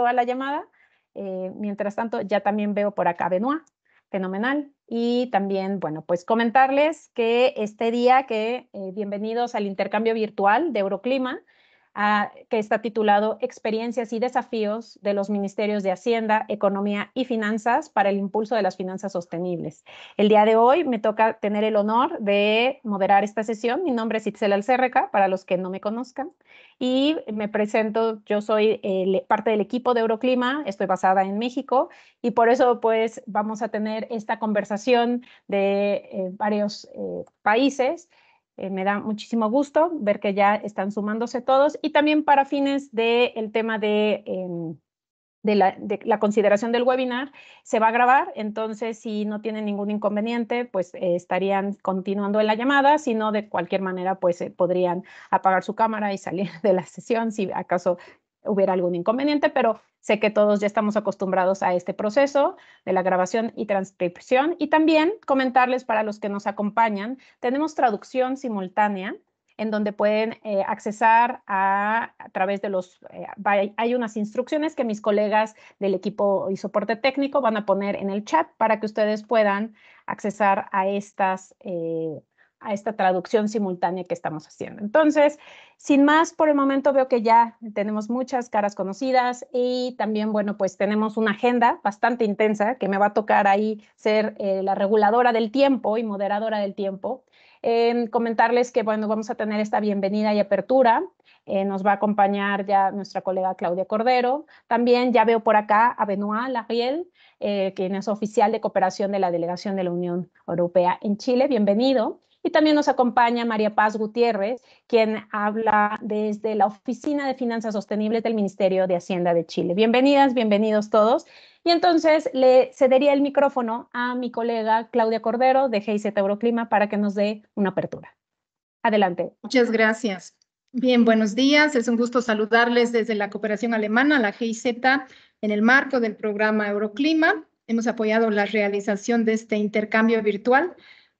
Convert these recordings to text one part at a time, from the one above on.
a la llamada. Eh, mientras tanto, ya también veo por acá Benoit, fenomenal. Y también, bueno, pues comentarles que este día que eh, bienvenidos al intercambio virtual de Euroclima, que está titulado Experiencias y desafíos de los Ministerios de Hacienda, Economía y Finanzas para el impulso de las finanzas sostenibles. El día de hoy me toca tener el honor de moderar esta sesión. Mi nombre es Itzel Alcérreca, para los que no me conozcan, y me presento, yo soy parte del equipo de Euroclima, estoy basada en México, y por eso pues vamos a tener esta conversación de eh, varios eh, países eh, me da muchísimo gusto ver que ya están sumándose todos y también para fines del tema de, em, de, la, consideración del webinar, se va a grabar, entonces si no tienen ningún inconveniente, pues eh, estarían continuando en la llamada, si no de cualquier manera, pues eh, podrían apagar su cámara y salir de la sesión si acaso hubiera algún inconveniente, pero sé que todos ya estamos acostumbrados a este proceso de la grabación y transcripción. Y también comentarles para los que nos acompañan, tenemos traducción simultánea en donde pueden eh, accesar a, través de los, eh, hay unas instrucciones que mis colegas del equipo y soporte técnico van a poner en el chat para que ustedes puedan accesar a estas, eh, a esta traducción simultánea que estamos haciendo. Entonces, sin más, por el momento veo que ya tenemos muchas caras conocidas y también, bueno, pues tenemos una agenda bastante intensa que me va a tocar ahí ser eh, la reguladora del tiempo y moderadora del tiempo. comentarles que, bueno, vamos a tener esta bienvenida y apertura. Eh, nos va a acompañar ya nuestra colega Claudia Cordero. También ya veo por acá a Benoit Lariel, eh, quien es oficial de cooperación de la Delegación de la Unión Europea en Chile. Bienvenido. Y también nos acompaña María Paz Gutiérrez, quien habla desde la Oficina de Finanzas Sostenibles del Ministerio de Hacienda de Chile. Bienvenidas, bienvenidos todos. Y entonces le cedería el micrófono a mi colega Claudia Cordero de GIZ Euroclima para que nos dé una apertura. Adelante. Muchas gracias. Bien, buenos días. Es un gusto saludarles desde la cooperación alemana, la GIZ, en el marco del programa Euroclima. Hemos apoyado la realización de este intercambio virtual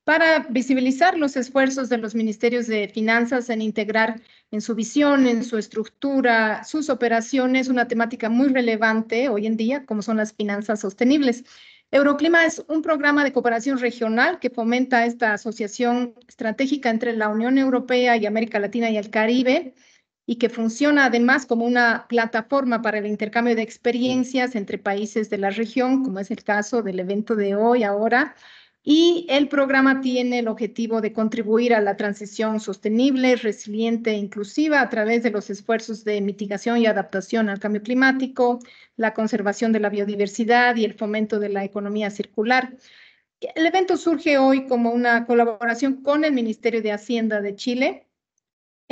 para visibilizar los esfuerzos de los ministerios de finanzas en integrar en su visión, en su estructura, sus operaciones, una temática muy relevante hoy en día, como son las finanzas sostenibles. Euroclima es un programa de cooperación regional que fomenta esta asociación estratégica entre la Unión Europea y América Latina y el Caribe y que funciona además como una plataforma para el intercambio de experiencias entre países de la región, como es el caso del evento de hoy, ahora, y el programa tiene el objetivo de contribuir a la transición sostenible, resiliente e inclusiva a través de los esfuerzos de mitigación y adaptación al cambio climático, la conservación de la biodiversidad y el fomento de la economía circular. El evento surge hoy como una colaboración con el Ministerio de Hacienda de Chile,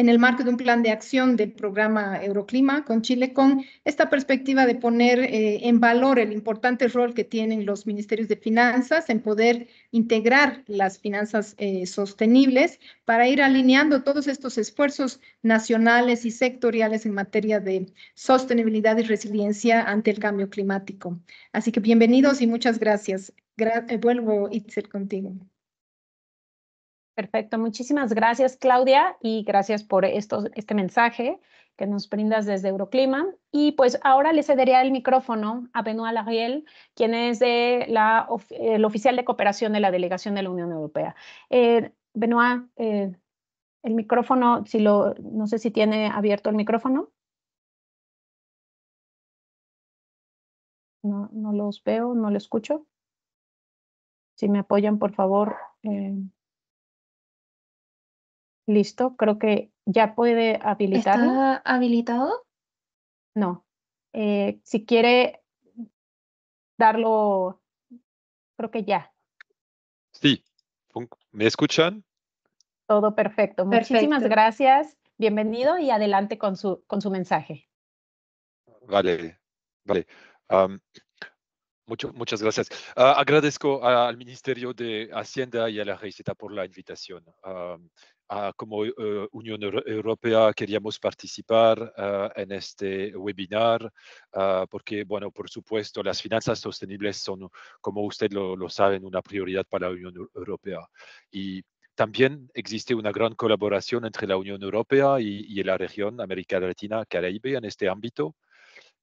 en el marco de un plan de acción del programa Euroclima con Chile, con esta perspectiva de poner eh, en valor el importante rol que tienen los ministerios de finanzas en poder integrar las finanzas eh, sostenibles para ir alineando todos estos esfuerzos nacionales y sectoriales en materia de sostenibilidad y resiliencia ante el cambio climático. Así que bienvenidos y muchas gracias. Eh, vuelvo, Itzel, contigo. Perfecto, muchísimas gracias Claudia y gracias por este mensaje que nos brindas desde Euroclima. Y pues ahora le cedería el micrófono a Benoît Lariel, quien es el oficial de cooperación de la delegación de la Unión Europea. Eh, eh, el micrófono, si lo, no sé si tiene abierto el micrófono. No, no los veo, no lo escucho. Si me apoyan, por favor. Eh, Listo, creo que ya puede habilitar ¿Está habilitado? No. Eh, si quiere darlo, creo que ya. Sí, ¿me escuchan? Todo perfecto. Muchísimas gracias. Bienvenido y adelante con su, con su mensaje. Vale, vale. muchas gracias. Ah, agradezco al Ministerio de Hacienda y a la Receta por la invitación como eh, Unión Europea queríamos participar ah, en este webinar, ah, porque, bueno, por supuesto, las finanzas sostenibles son, como usted lo, sabe, una prioridad para la Unión Europea. Y también existe una gran colaboración entre la Unión Europea y, y la región América Latina, Caribe, en este ámbito.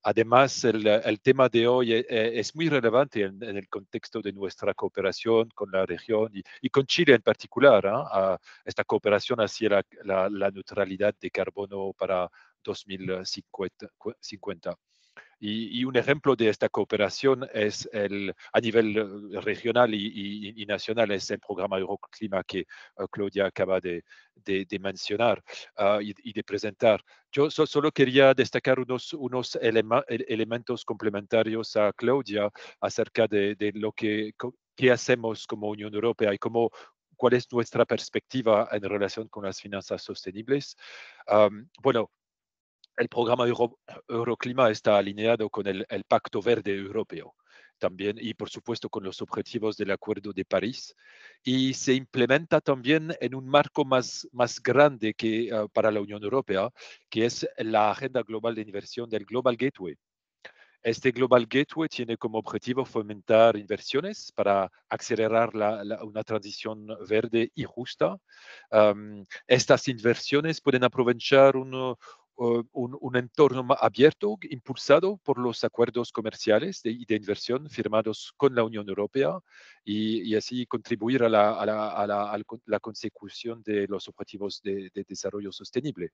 Además, el, tema de hoy eh, eh, es, muy relevante en, el contexto de nuestra cooperación con la región y, con Chile en particular, ¿ah? esta cooperación hacia la, la, la neutralidad de carbono para 2050. Y, un ejemplo de esta cooperación es el, a nivel eh, regional y, nacional, es el programa Euroclima que eh, Claudia acaba de, mencionar ah, y, de presentar. Yo solo quería destacar unos, unos elementos complementarios a Claudia acerca de, lo que, hacemos como Unión Europea y cómo, cuál es nuestra perspectiva en relación con las finanzas sostenibles. bueno, el programa Euroclima está alineado con el, Pacto Verde Europeo también y por supuesto con los objetivos del Acuerdo de París y se implementa también en un marco más, más grande que ah, para la Unión Europea, que es la Agenda Global de Inversión del Global Gateway. Este Global Gateway tiene como objetivo fomentar inversiones para acelerar una transición verde y justa. estas inversiones pueden aprovechar un, un, entorno abierto impulsado por los acuerdos comerciales y de, inversión firmados con la Unión Europea y, así contribuir a la, consecución de los objetivos de, desarrollo sostenible.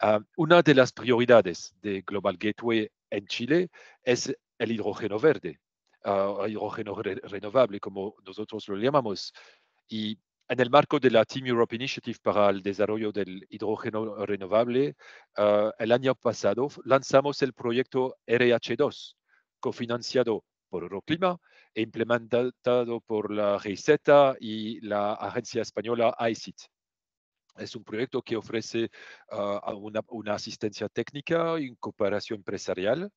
Ah, una de las prioridades de Global Gateway en Chile es el hidrógeno verde, el ah, hidrógeno renovable, como nosotros lo llamamos. Y en el marco de la Team Europe Initiative para el Desarrollo del Hidrógeno Renovable, eh, el año pasado lanzamos el proyecto RH2, cofinanciado por Euroclima e implementado por la GIZ y la agencia española ICIT. Es un proyecto que ofrece eh, una, una, asistencia técnica y cooperación empresarial.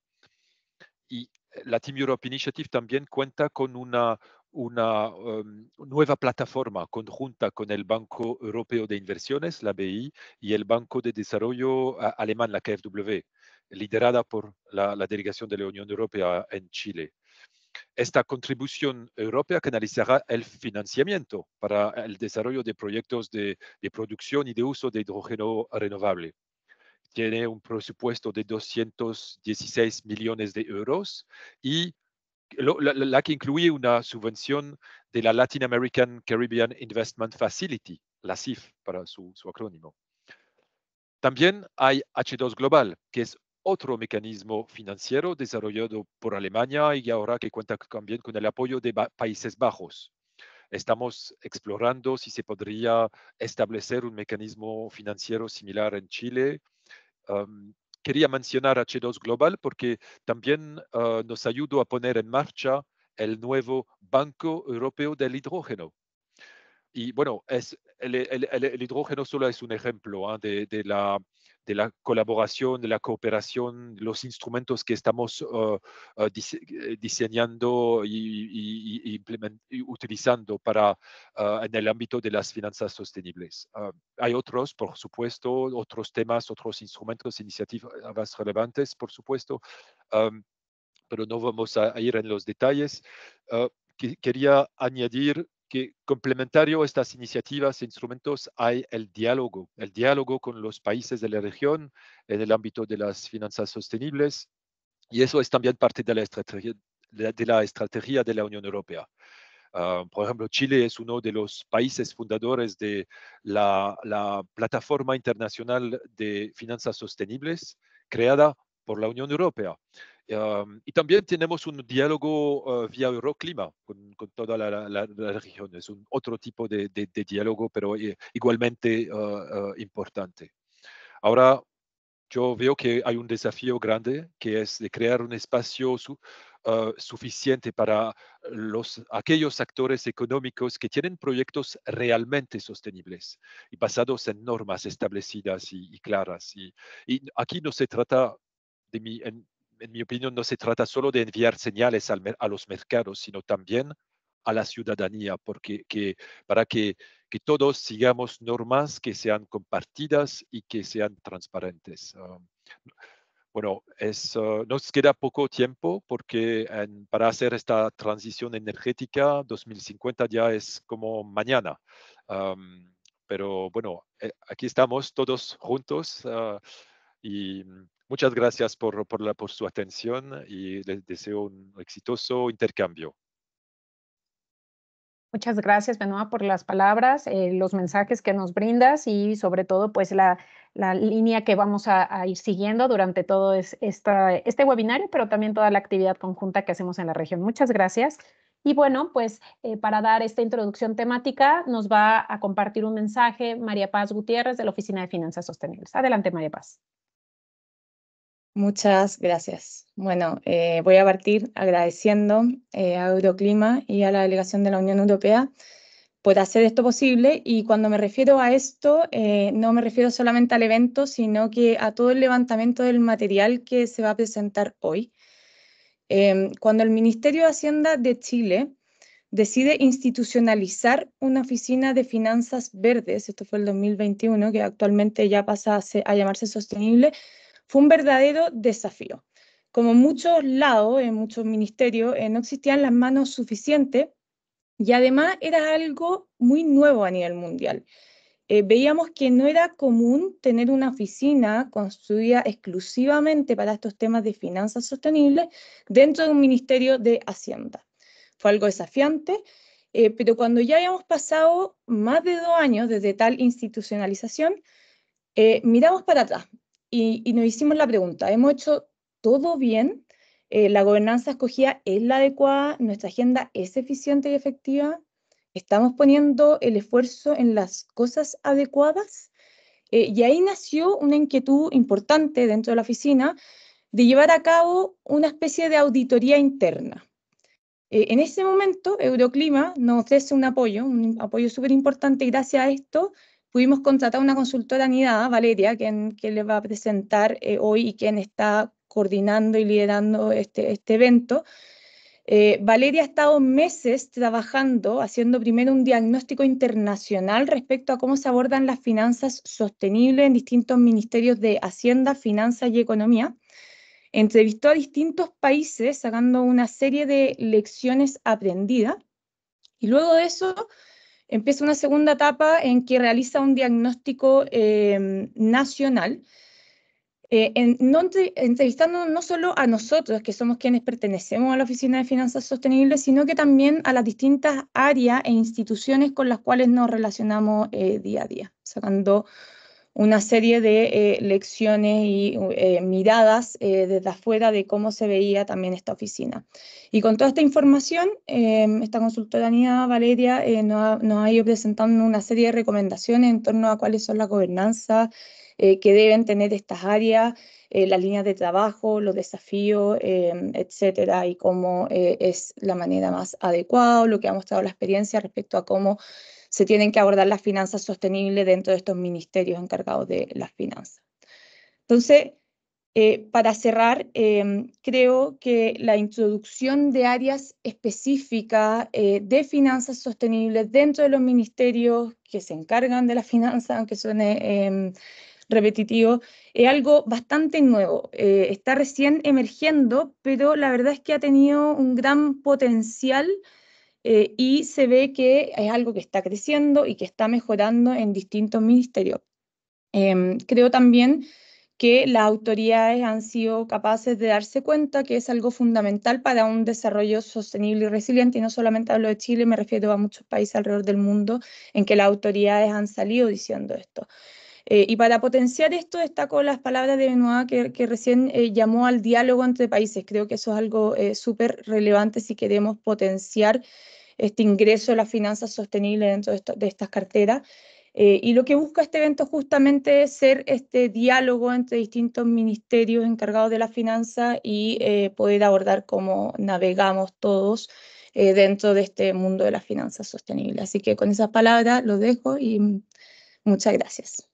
Y eh, la Team Europe Initiative también cuenta con una, una em, nueva plataforma conjunta con el Banco Europeo de Inversiones, la BI, y el Banco de Desarrollo Alemán, la KfW, liderada por la, delegación de la Unión Europea en Chile. Esta contribución europea canalizará el financiamiento para el desarrollo de proyectos de, de producción y de uso de hidrógeno renovable tiene un presupuesto de 216 millones de euros y la, que incluye una subvención de la Latin American Caribbean Investment Facility, la CIF para su, acrónimo. También hay H2 Global, que es otro mecanismo financiero desarrollado por Alemania y ahora que cuenta también con el apoyo de Países Bajos. Estamos explorando si se podría establecer un mecanismo financiero similar en Chile. Um, quería mencionar H2 Global porque también ah, nos ayudó a poner en marcha el nuevo Banco Europeo del Hidrógeno. Y bueno, el, hidrógeno solo es un ejemplo ah, de, la de la colaboración, de la cooperación, los instrumentos que estamos uh, uh, eh, diseñando y, utilizando para, uh, en el ámbito de las finanzas sostenibles. hay otros, por supuesto, otros temas, otros instrumentos, iniciativas relevantes, por supuesto, um, pero no vamos a ir en los detalles. quería añadir que complementario a estas iniciativas e instrumentos hay el diálogo, el diálogo con los países de la región en el ámbito de las finanzas sostenibles y eso es también parte de la estrategia de la, Unión Europea. Ah, por ejemplo, Chile es uno de los países fundadores de la Plataforma Internacional de Finanzas Sostenibles creada por la Unión Europea. Em, y también tenemos un diálogo eh, vía Euroclima con, con toda la, región. Es un otro tipo de, diálogo, pero eh, igualmente eh, importante. Ahora, yo veo que hay un desafío grande, que es de crear un espacio suficiente para los, aquellos actores económicos que tienen proyectos realmente sostenibles y basados en normas establecidas y, claras. Y, aquí no se trata de mi en mi opinión, no se trata solo de enviar señales a los mercados, sino también a la ciudadanía, porque para que, todos sigamos normas que sean compartidas y que sean transparentes. Um, bueno, uh, nos queda poco tiempo porque para hacer esta transición energética 2050 ya es como mañana. Um, pero bueno, eh, aquí estamos todos juntos uh, y Muchas gracias por, su atención y les deseo un exitoso intercambio. Muchas gracias, Benoa, por las palabras, eh, los mensajes que nos brindas y sobre todo, pues, la, línea que vamos a, ir siguiendo durante todo este webinario, pero también toda la actividad conjunta que hacemos en la región. Muchas gracias. Y bueno, pues eh, para dar esta introducción temática nos va a compartir un mensaje María Paz Gutiérrez de la Oficina de Finanzas Sostenibles. Adelante, María Paz. Muchas gracias. Bueno, eh, voy a partir agradeciendo eh, a Euroclima y a la delegación de la Unión Europea por hacer esto posible. Y cuando me refiero a esto, eh, no me refiero solamente al evento, sino que a todo el levantamiento del material que se va a presentar hoy. Em, cuando el Ministerio de Hacienda de Chile decide institucionalizar una oficina de finanzas verdes, esto fue el 2021, que actualmente ya pasa a llamarse sostenible, fue un verdadero desafío. Como en muchos lados, en muchos ministerios, eh, no existían las manos suficientes y además era algo muy nuevo a nivel mundial. Eh, veíamos que no era común tener una oficina construida exclusivamente para estos temas de finanzas sostenibles dentro de un ministerio de Hacienda. Fue algo desafiante, eh, pero cuando ya habíamos pasado más de dos años desde tal institucionalización, miramos para atrás y, nos hicimos la pregunta, ¿hemos hecho todo bien? Eh, ¿La gobernanza escogida es la adecuada? ¿Nuestra agenda es eficiente y efectiva? ¿Estamos poniendo el esfuerzo en las cosas adecuadas? Eh, y ahí nació una inquietud importante dentro de la oficina de llevar a cabo una especie de auditoría interna. Eh, en ese momento, Euroclima nos ofrece un apoyo, un apoyo súper importante, y gracias a esto pudimos contratar una consultora anidada, Valeria, quien, quien les va a presentar eh, hoy y quien está coordinando y liderando este, este evento. Eh, Valeria ha estado meses trabajando, haciendo primero un diagnóstico internacional respecto a cómo se abordan las finanzas sostenibles en distintos ministerios de Hacienda, Finanzas y Economía. Entrevistó a distintos países sacando una serie de lecciones aprendidas. Y luego de eso, Empieza una segunda etapa en que realiza un diagnóstico em, nacional, eh, entrevistando no solo a nosotros, que somos quienes pertenecemos a la Oficina de Finanzas Sostenibles, sino que también a las distintas áreas e instituciones con las cuales nos relacionamos eh, día a día, sacando una serie de eh, lecciones y eh, miradas eh, desde afuera de cómo se veía también esta oficina. Y con toda esta información, em, esta consultoría Valeria nos ha, nos, ido presentando una serie de recomendaciones en torno a cuáles son las gobernanzas que deben tener estas áreas, las líneas de trabajo, los desafíos, em, etcétera, y cómo es la manera más adecuada, lo que ha mostrado la experiencia respecto a cómo se tienen que abordar las finanzas sostenibles dentro de estos ministerios encargados de las finanzas. Entonces, eh, para cerrar, em, creo que la introducción de áreas específicas eh, de finanzas sostenibles dentro de los ministerios que se encargan de las finanzas, aunque suene em, repetitivo, es algo bastante nuevo. Eh, está recién emergiendo, pero la verdad es que ha tenido un gran potencial eh, y se ve que es algo que está creciendo y que está mejorando en distintos ministerios. Em, creo también que las autoridades han sido capaces de darse cuenta que es algo fundamental para un desarrollo sostenible y resiliente, y no solamente hablo de Chile, me refiero a muchos países alrededor del mundo en que las autoridades han salido diciendo esto. Eh, y para potenciar esto destaco las palabras de Benoit que, recién eh, llamó al diálogo entre países. Creo que eso es algo eh, súper relevante si queremos potenciar este ingreso de la finanzas sostenible dentro de, estas carteras. y lo que busca este evento justamente es ser este diálogo entre distintos ministerios encargados de la finanza y poder abordar cómo navegamos todos dentro de este mundo de las finanzas sostenible. Así que con esas palabras lo dejo y mm, muchas gracias.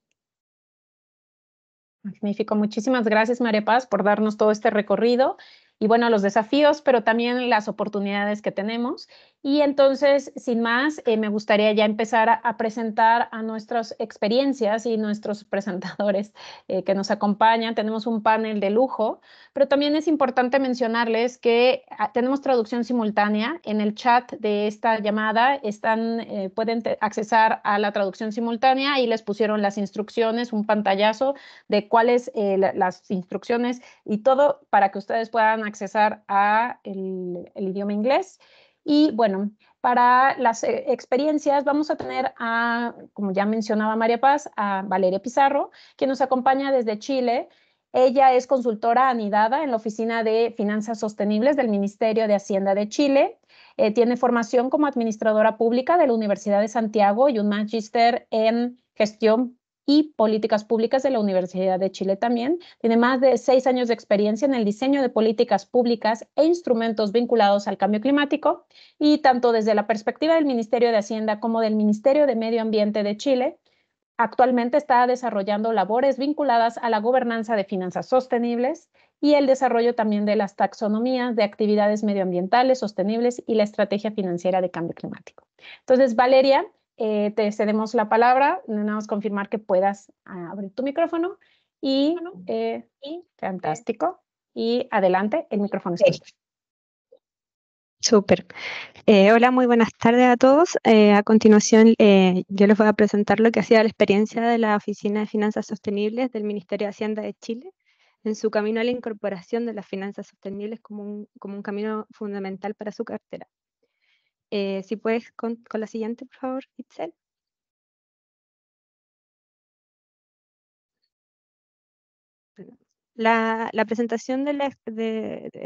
Magnífico. Muchísimas gracias, María Paz, por darnos todo este recorrido y bueno, los desafíos, pero también las oportunidades que tenemos. Y entonces, sin más, eh, me gustaría ya empezar a, presentar a nuestras experiencias y nuestros presentadores eh, que nos acompañan. Tenemos un panel de lujo, pero también es importante mencionarles que ah, tenemos traducción simultánea. En el chat de esta llamada están, eh, pueden accesar a la traducción simultánea y les pusieron las instrucciones, un pantallazo de cuáles las instrucciones y todo para que ustedes puedan accesar a el idioma inglés. Y bueno, para las eh, experiencias vamos a tener a, como ya mencionaba María Paz, a Valeria Pizarro, que nos acompaña desde Chile. Ella es consultora anidada en la Oficina de Finanzas Sostenibles del Ministerio de Hacienda de Chile. Eh, tiene formación como administradora pública de la Universidad de Santiago y un magíster en gestión y políticas públicas de la Universidad de Chile también. Tiene más de seis años de experiencia en el diseño de políticas públicas e instrumentos vinculados al cambio climático y tanto desde la perspectiva del Ministerio de Hacienda como del Ministerio de Medio Ambiente de Chile. Actualmente está desarrollando labores vinculadas a la gobernanza de finanzas sostenibles y el desarrollo también de las taxonomías de actividades medioambientales sostenibles y la estrategia financiera de cambio climático. Entonces, Valeria, eh, te cedemos la palabra, nada más confirmar que puedas ah, abrir tu micrófono eh, y, fantástico. Y adelante, el micrófono está. Súper. Eh, hola, muy buenas tardes a todos. a continuación, yo les voy a presentar lo que ha sido la experiencia de la Oficina de Finanzas Sostenibles del Ministerio de Hacienda de Chile en su camino a la incorporación de las finanzas sostenibles como un, como un camino fundamental para su cartera. Eh, si puedes con, la siguiente, por favor, Itzel. La, presentación de la,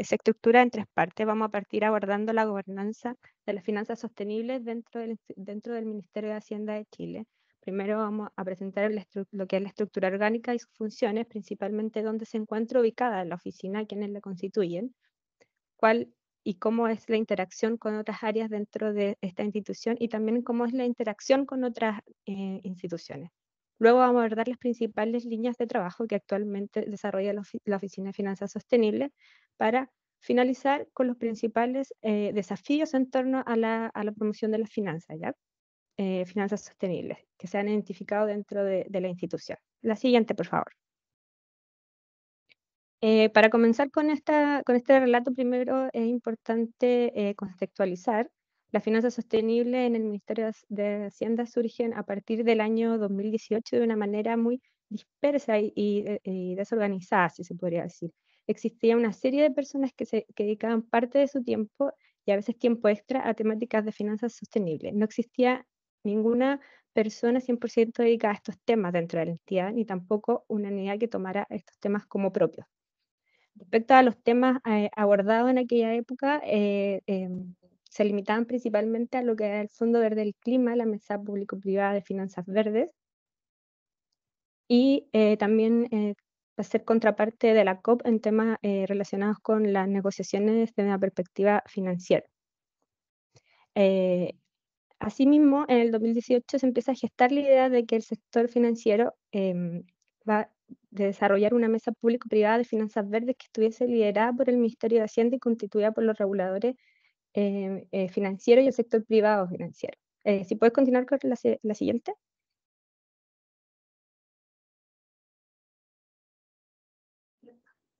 estructura en tres partes. Vamos a partir abordando la gobernanza de las finanzas sostenibles dentro del, Ministerio de Hacienda de Chile. Primero vamos a presentar lo que es la estructura orgánica y sus funciones, principalmente dónde se encuentra ubicada la oficina, quiénes la constituyen, cuál y cómo es la interacción con otras áreas dentro de esta institución y también cómo es la interacción con otras eh, instituciones. Luego vamos a abordar las principales líneas de trabajo que actualmente desarrolla la, Oficina, de Finanzas Sostenibles para finalizar con los principales eh, desafíos en torno a la, promoción de las finanzas, ¿ya? Eh, finanzas sostenibles, que se han identificado dentro de la institución. La siguiente, por favor. Eh, para comenzar con, esta, con este relato, primero es importante eh, contextualizar. Las finanzas sostenibles en el Ministerio de Hacienda surgen a partir del año 2018 de una manera muy dispersa eh, y, desorganizada, si se podría decir. Existía una serie de personas que, se, dedicaban parte de su tiempo y a veces tiempo extra a temáticas de finanzas sostenibles. No existía ninguna persona 100% dedicada a estos temas dentro de la entidad, ni tampoco una unidad que tomara estos temas como propios. Respecto a los temas eh, abordados en aquella época, eh, eh, se limitaban principalmente a lo que era el Fondo Verde del Clima, la Mesa Público-Privada de Finanzas Verdes, y también ser contraparte de la COP en temas relacionados con las negociaciones desde una perspectiva financiera. Asimismo, en el 2018 se empieza a gestar la idea de que el sector financiero eh, va de desarrollar una mesa público-privada de finanzas verdes que estuviese liderada por el Ministerio de Hacienda y constituida por los reguladores eh, eh, financieros y el sector privado financiero. Eh, si puedes continuar con la, siguiente.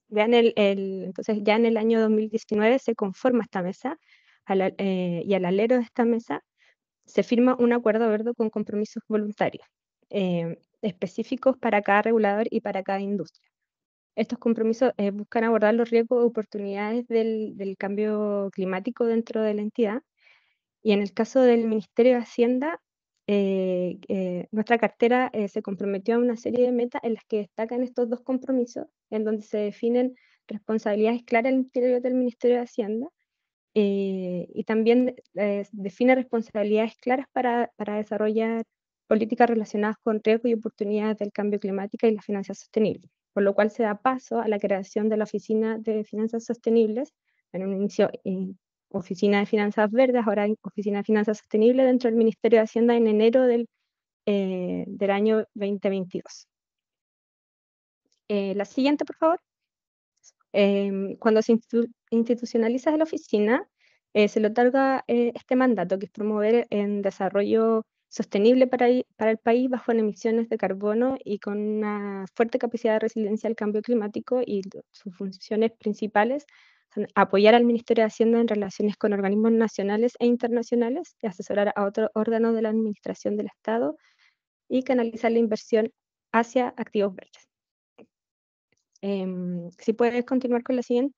Vean el, entonces ya en el año 2019 se conforma esta mesa y al alero de esta mesa se firma un acuerdo verde con compromisos voluntarios específicos para cada regulador y para cada industria. Estos compromisos eh, buscan abordar los riesgos y oportunidades del, cambio climático dentro de la entidad. Y en el caso del Ministerio de Hacienda, eh, eh, nuestra cartera se comprometió a una serie de metas en las que destacan estos dos compromisos, en donde se definen responsabilidades claras al interior del Ministerio de Hacienda y también define responsabilidades claras para, para desarrollar políticas relacionadas con riesgo y oportunidades del cambio climático y la finanzas sostenible, por lo cual se da paso a la creación de la Oficina de Finanzas Sostenibles, en un inicio eh, Oficina de Finanzas Verdes, ahora Oficina de Finanzas Sostenibles dentro del Ministerio de Hacienda en enero del, eh, del año 2022. Eh, la siguiente, por favor. Em, cuando se institucionaliza la oficina, se le otorga este mandato, que es promover el desarrollo sostenible para, para el país, bajo en emisiones de carbono y con una fuerte capacidad de resiliencia al cambio climático y sus funciones principales son apoyar al Ministerio de Hacienda en relaciones con organismos nacionales e internacionales asesorar a otro órgano de la Administración del Estado y canalizar la inversión hacia activos verdes. Em, si puedes continuar con la siguiente.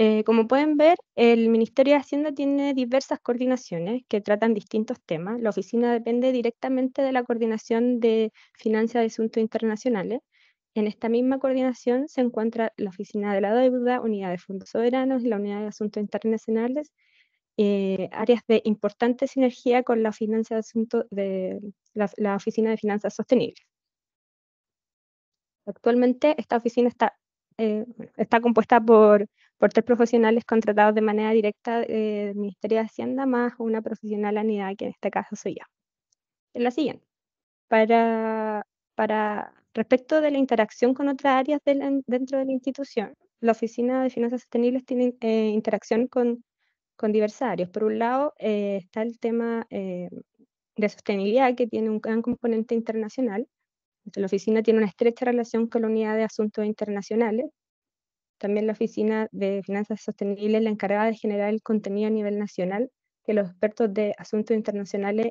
Eh, como pueden ver, el Ministerio de Hacienda tiene diversas coordinaciones que tratan distintos temas. La oficina depende directamente de la coordinación de finanzas de asuntos internacionales. En esta misma coordinación se encuentra la oficina de la deuda, unidad de fondos soberanos y la unidad de asuntos internacionales, eh, áreas de importante sinergia con la, de de, la, oficina de finanzas sostenibles. Actualmente esta oficina está, eh, está compuesta por por tres profesionales contratados de manera directa eh, del Ministerio de Hacienda, más una profesional anidad, que en este caso soy yo. En La siguiente. Para, para respecto de la interacción con otras áreas dentro de la institución, la Oficina de Finanzas Sostenibles tiene eh, interacción con, con áreas. Por un lado, eh, está el tema de sostenibilidad, que tiene un gran componente internacional. la oficina tiene una estrecha relación con la unidad de asuntos internacionales, también la Oficina de Finanzas Sostenibles, la encargada de generar el contenido a nivel nacional que los expertos de asuntos internacionales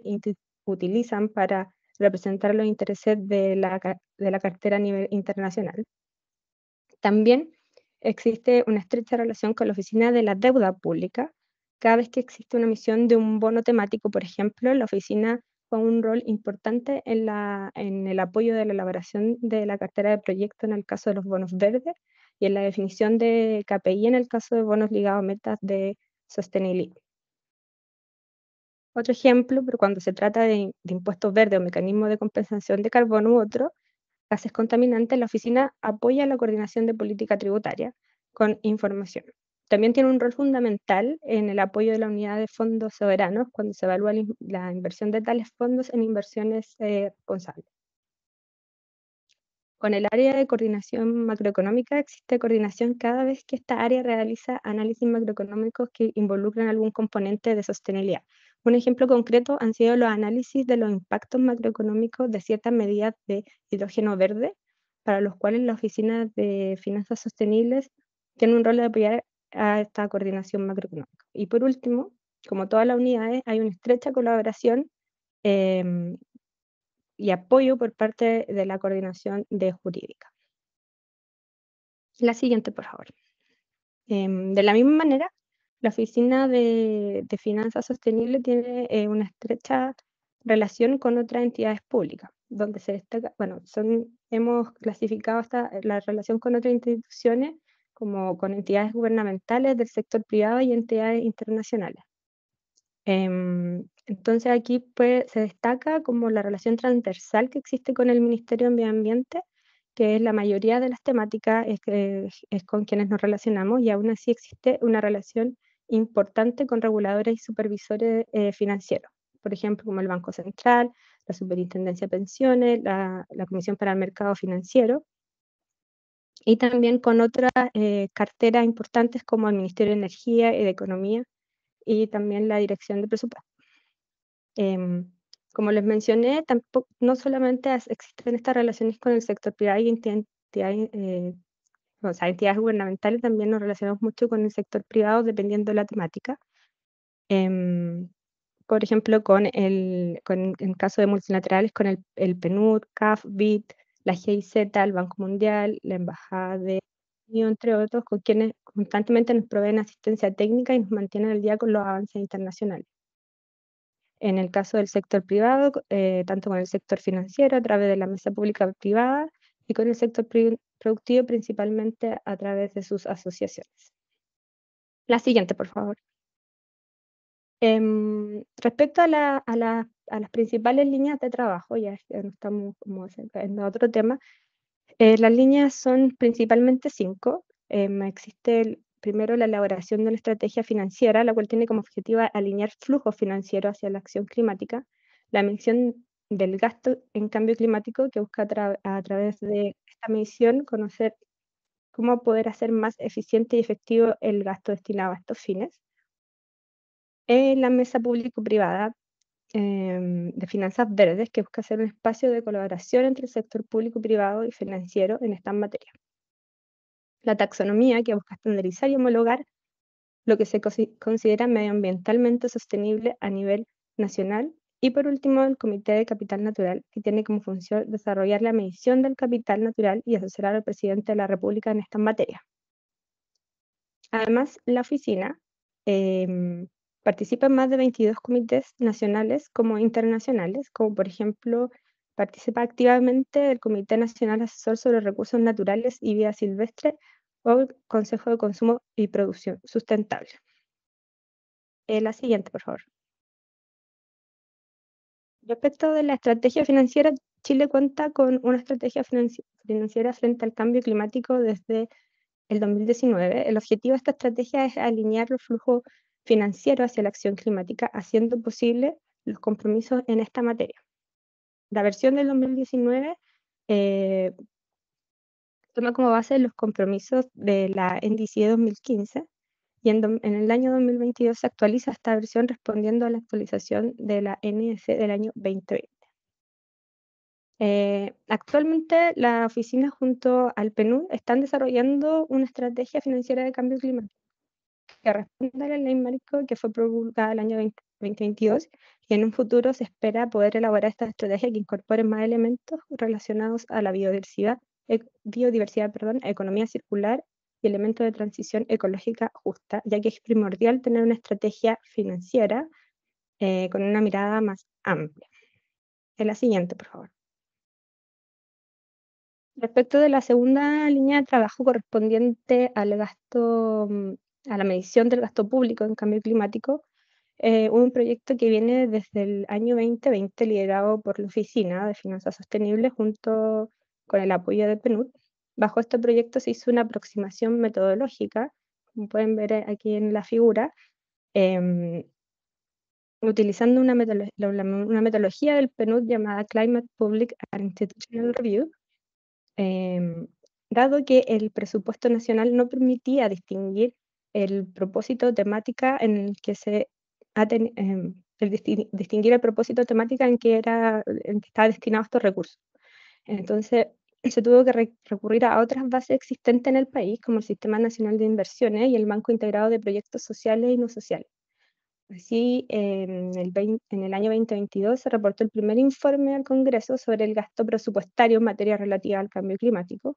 utilizan para representar los intereses de la, de la cartera a nivel internacional. También existe una estrecha relación con la Oficina de la Deuda Pública. Cada vez que existe una emisión de un bono temático, por ejemplo, la oficina juega un rol importante en, la, en el apoyo de la elaboración de la cartera de proyectos en el caso de los bonos verdes y en la definición de KPI en el caso de bonos ligados a metas de sostenibilidad. Otro ejemplo, pero cuando se trata de, impuestos verdes o mecanismos de compensación de carbono u otro, gases contaminantes, la oficina apoya la coordinación de política tributaria con información. También tiene un rol fundamental en el apoyo de la unidad de fondos soberanos cuando se evalúa la inversión de tales fondos en inversiones eh, responsables. Con el área de coordinación macroeconómica existe coordinación cada vez que esta área realiza análisis macroeconómicos que involucran algún componente de sostenibilidad. Un ejemplo concreto han sido los análisis de los impactos macroeconómicos de ciertas medidas de hidrógeno verde, para los cuales la Oficina de Finanzas Sostenibles tiene un rol de apoyar a esta coordinación macroeconómica. Y por último, como todas las unidades, hay una estrecha colaboración em, y apoyo por parte de la coordinación de jurídica. La siguiente, por favor. Em, de la misma manera, la Oficina de, Finanzas Sostenibles tiene eh, una estrecha relación con otras entidades públicas, donde se destaca, bueno, hemos clasificado hasta eh, la relación con otras instituciones como con entidades gubernamentales del sector privado y entidades internacionales. Em, entonces aquí pues, se destaca como la relación transversal que existe con el Ministerio de Medio Ambiente, que es la mayoría de las temáticas es, con quienes nos relacionamos y aún así existe una relación importante con reguladores y supervisores eh, financieros, por ejemplo, como el Banco Central, la Superintendencia de Pensiones, la, Comisión para el Mercado Financiero, y también con otras eh, carteras importantes como el Ministerio de Energía y de Economía, y también la dirección de presupuesto. Em, como les mencioné, tampoco, no solamente existen estas relaciones con el sector privado hay eh, entidades, gubernamentales, también nos relacionamos mucho con el sector privado dependiendo de la temática. Em, por ejemplo, con el, en caso de multilaterales, con el, el PNUD, CAF, BIT, la GIZ, el Banco Mundial, la Embajada de y entre otros, con quienes constantemente nos proveen asistencia técnica y nos mantienen al día con los avances internacionales. En el caso del sector privado, eh, tanto con el sector financiero a través de la mesa pública privada y con el sector productivo principalmente a través de sus asociaciones. La siguiente, por favor. Em, respecto a, a, las principales líneas de trabajo, ya estamos como en otro tema, eh, las líneas son principalmente cinco. Em, existe primero la elaboración de una estrategia financiera, la cual tiene como objetivo alinear flujo financiero hacia la acción climática, la mención del gasto en cambio climático, que busca a través de esta medición conocer cómo poder hacer más eficiente y efectivo el gasto destinado a estos fines. En eh, la mesa público-privada Em, de Finanzas Verdes, que busca ser un espacio de colaboración entre el sector público, privado y financiero en esta materia. La taxonomía, que busca estandarizar y homologar lo que se considera medioambientalmente sostenible a nivel nacional. Y por último, el Comité de Capital Natural, que tiene como función desarrollar la medición del capital natural y asesorar al presidente de la República en esta materia. Además, la oficina em, en más de 22 comités nacionales como internacionales, como por ejemplo participa activamente el Comité Nacional Asesor sobre Recursos Naturales y Vida Silvestre o el Consejo de Consumo y Producción Sustentable. Eh, la siguiente, por favor. Respecto de la estrategia financiera, Chile cuenta con una estrategia financiera frente al cambio climático desde el 2019. El objetivo de esta estrategia es alinear los flujos financiero hacia la acción climática, haciendo posible los compromisos en esta materia. La versión del 2019 eh, toma como base los compromisos de la NDC 2015 y en, el año 2022 se actualiza esta versión respondiendo a la actualización de la NDC del año 2020. Eh, actualmente la oficina junto al PNUD están desarrollando una estrategia financiera de cambio climático que responde a la ley marco que fue promulgada el año 2022 y en un futuro se espera poder elaborar esta estrategia que incorpore más elementos relacionados a la biodiversidad, e, biodiversidad perdón, economía circular y elementos de transición ecológica justa, ya que es primordial tener una estrategia financiera eh, con una mirada más amplia. En la siguiente, por favor. Respecto de la segunda línea de trabajo correspondiente al gasto mm, a la medición del gasto público en cambio climático, eh, un proyecto que viene desde el año 2020 liderado por la Oficina de Finanzas Sostenibles junto con el apoyo de PNUD. Bajo este proyecto se hizo una aproximación metodológica, como pueden ver aquí en la figura, em, utilizando una, una, metodología del PNUD llamada Climate Public Institutional Review, em, dado que el presupuesto nacional no permitía distinguir el propósito temática en el que se ha tenido em, el distinguir el propósito temática en que era en que estaba destinado estos recursos. Entonces, se tuvo que recurrir a otras bases existentes en el país, como el Sistema Nacional de Inversiones y el Banco Integrado de Proyectos Sociales y No Sociales. Así, en, el en el año 2022 se reportó el primer informe al Congreso sobre el gasto presupuestario en materia relativa al cambio climático,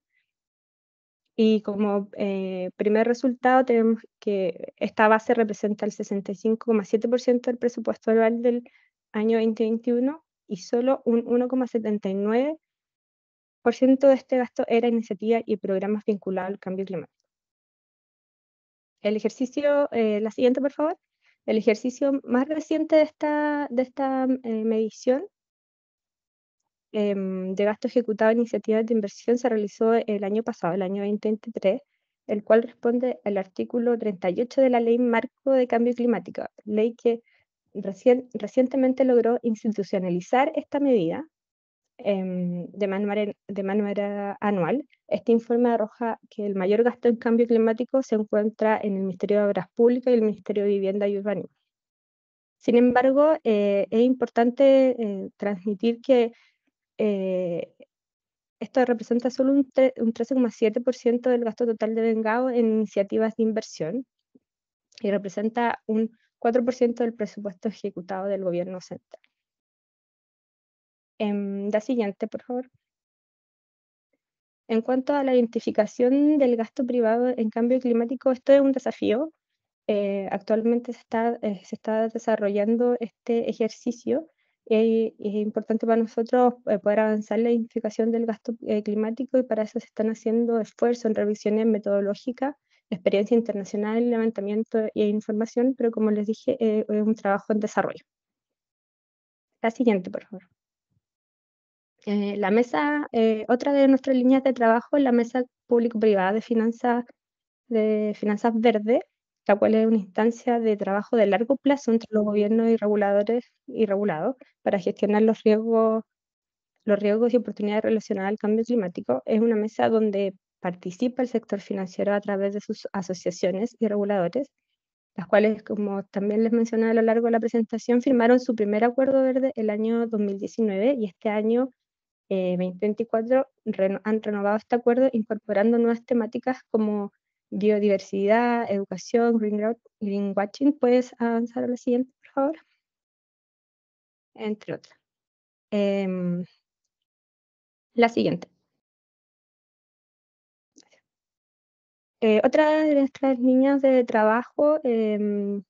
y como eh, primer resultado tenemos que esta base representa el 65,7% del presupuesto anual del año 2021 y solo un 1,79% de este gasto era iniciativa y programas vinculados al cambio climático. El ejercicio, eh, la siguiente por favor, el ejercicio más reciente de esta, de esta eh, medición Em, de gasto ejecutado en iniciativas de inversión se realizó el año pasado, el año 2023, el cual responde al artículo 38 de la Ley Marco de Cambio Climático, ley que recientemente logró institucionalizar esta medida em, de, manera, de manera anual. Este informe arroja que el mayor gasto en cambio climático se encuentra en el Ministerio de Obras Públicas y el Ministerio de Vivienda y Urbanismo. Sin embargo, eh, es importante eh, transmitir que eh, esto representa solo un, 13,7% del gasto total de Vengado en iniciativas de inversión y representa un 4% del presupuesto ejecutado del gobierno central. la em, siguiente, por favor. En cuanto a la identificación del gasto privado en cambio climático, esto es un desafío. Eh, actualmente eh, se está desarrollando este ejercicio es, importante para nosotros eh, poder avanzar la identificación del gasto eh, climático y para eso se están haciendo esfuerzos en revisiones metodológicas, experiencia internacional, levantamiento e información, pero como les dije, eh, es un trabajo en desarrollo. La siguiente, por favor. la mesa, otra de nuestras líneas de trabajo es la mesa público-privada de finanzas de finanzas verdes, la cual es una instancia de trabajo de largo plazo entre los gobiernos y reguladores y regulados para gestionar los riesgos, los riesgos y oportunidades relacionadas al cambio climático. Es una mesa donde participa el sector financiero a través de sus asociaciones y reguladores, las cuales, como también les mencioné a lo largo de la presentación, firmaron su primer acuerdo verde el año 2019 y este año 2024 eh, han renovado este acuerdo incorporando nuevas temáticas como biodiversidad, educación, green watching. Puedes avanzar a la siguiente, por favor. Entre otras. Em, la siguiente. Eh, otra de nuestras líneas de trabajo em,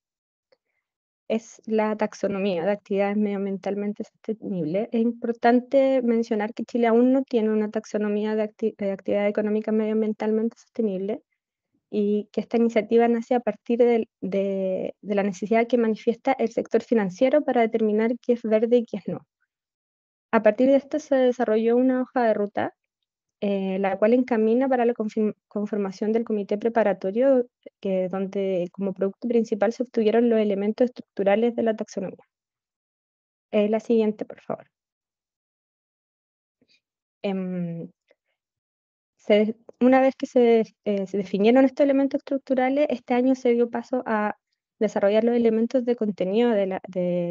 es la taxonomía de actividades medioambientalmente sostenibles. Es importante mencionar que Chile aún no tiene una taxonomía de, de actividad económica medioambientalmente sostenible y que esta iniciativa nace a partir de, de, la necesidad que manifiesta el sector financiero para determinar qué es verde y qué es no. A partir de esto se desarrolló una hoja de ruta, eh, la cual encamina para la conformación del comité preparatorio, que, donde como producto principal se obtuvieron los elementos estructurales de la taxonomía. es eh, la siguiente, por favor. Em, se, una vez que eh, se, definieron estos elementos estructurales, este año se dio paso a desarrollar los elementos de contenido de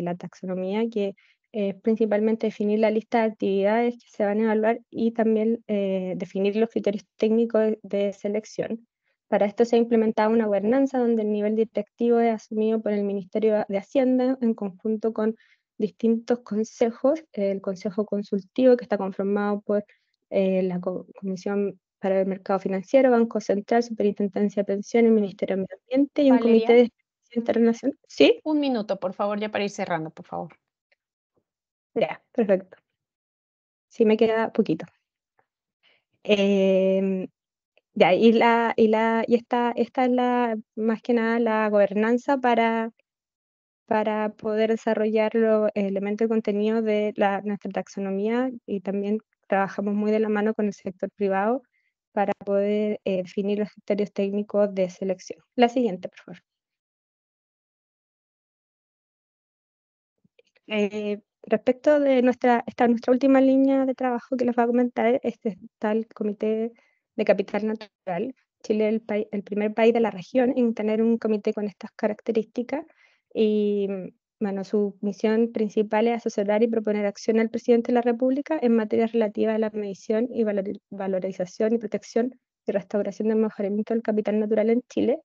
la, taxonomía, que es principalmente definir la lista de actividades que se van a evaluar y también eh, definir los criterios técnicos de selección. Para esto se ha implementado una gobernanza donde el nivel directivo es asumido por el Ministerio de Hacienda en conjunto con distintos consejos, el Consejo Consultivo que está conformado por eh, la Comisión para el mercado financiero, Banco Central, Superintendencia de Pensiones, Ministerio de Medio Ambiente y un comité de internacional. ¿Sí? Un minuto, por favor, ya para ir cerrando, por favor. Ya, perfecto. Sí, me queda poquito. Em, ya, y, la, y, la, y esta, esta es la, más que nada la gobernanza para, para poder desarrollar los elementos de contenido de la, nuestra taxonomía y también trabajamos muy de la mano con el sector privado para poder eh, definir los criterios técnicos de selección. La siguiente, por favor. Eh, respecto de nuestra, esta, nuestra última línea de trabajo que les voy a comentar, este está el Comité de Capital Natural. Chile es el, el, primer país de la región en tener un comité con estas características y bueno, su misión principal es asesorar y proponer acción al presidente de la República en materia relativa a la medición y valorización y protección y restauración del mejoramiento del capital natural en Chile,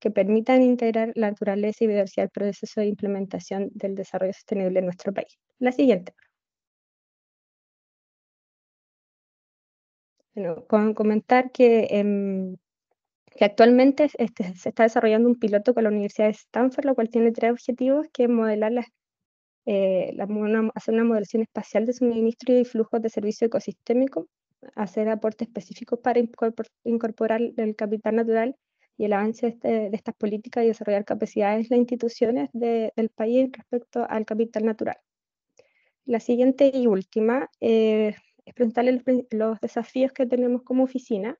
que permitan integrar la naturaleza y diversidad al proceso de implementación del desarrollo sostenible en nuestro país. La siguiente. Bueno, con comentar que que actualmente este, se está desarrollando un piloto con la Universidad de Stanford, lo cual tiene tres objetivos, que es modelar las, eh, hacer una modelación espacial de suministro y flujos de servicio ecosistémico, hacer aportes específicos para incorporar el capital natural y el avance de, este, estas políticas y desarrollar capacidades las instituciones del país respecto al capital natural. La siguiente y última eh, es preguntarle los desafíos que tenemos como oficina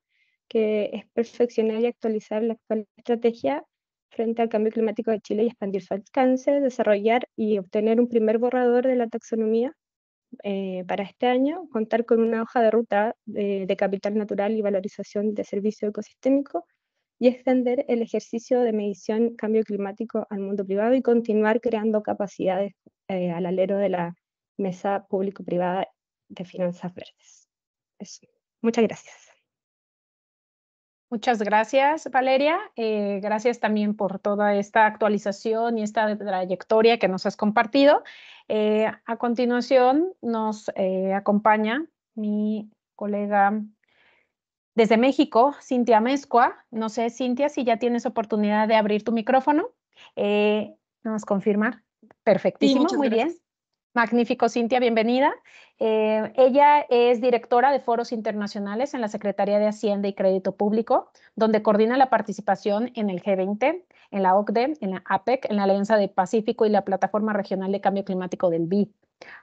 que es perfeccionar y actualizar la actual estrategia frente al cambio climático de Chile y expandir su alcance, desarrollar y obtener un primer borrador de la taxonomía eh, para este año, contar con una hoja de ruta eh, de, capital natural y valorización de servicio ecosistémico y extender el ejercicio de medición cambio climático al mundo privado y continuar creando capacidades eh, al alero de la mesa público-privada de finanzas verdes. Muchas gracias. Muchas gracias, Valeria. Eh, gracias también por toda esta actualización y esta trayectoria que nos has compartido. Eh, a continuación nos eh, acompaña mi colega desde México, Cintia Mezcua. No sé, Cintia, si ya tienes oportunidad de abrir tu micrófono. ¿Nos confirmar? Perfectísimo, muy bien. Magnífico, Cintia, bienvenida. Eh, ella es directora de foros internacionales en la Secretaría de Hacienda y Crédito Público, donde coordina la participación en el G20, en la OCDE, en la APEC, en la Alianza del Pacífico y la Plataforma Regional de Cambio Climático del BI,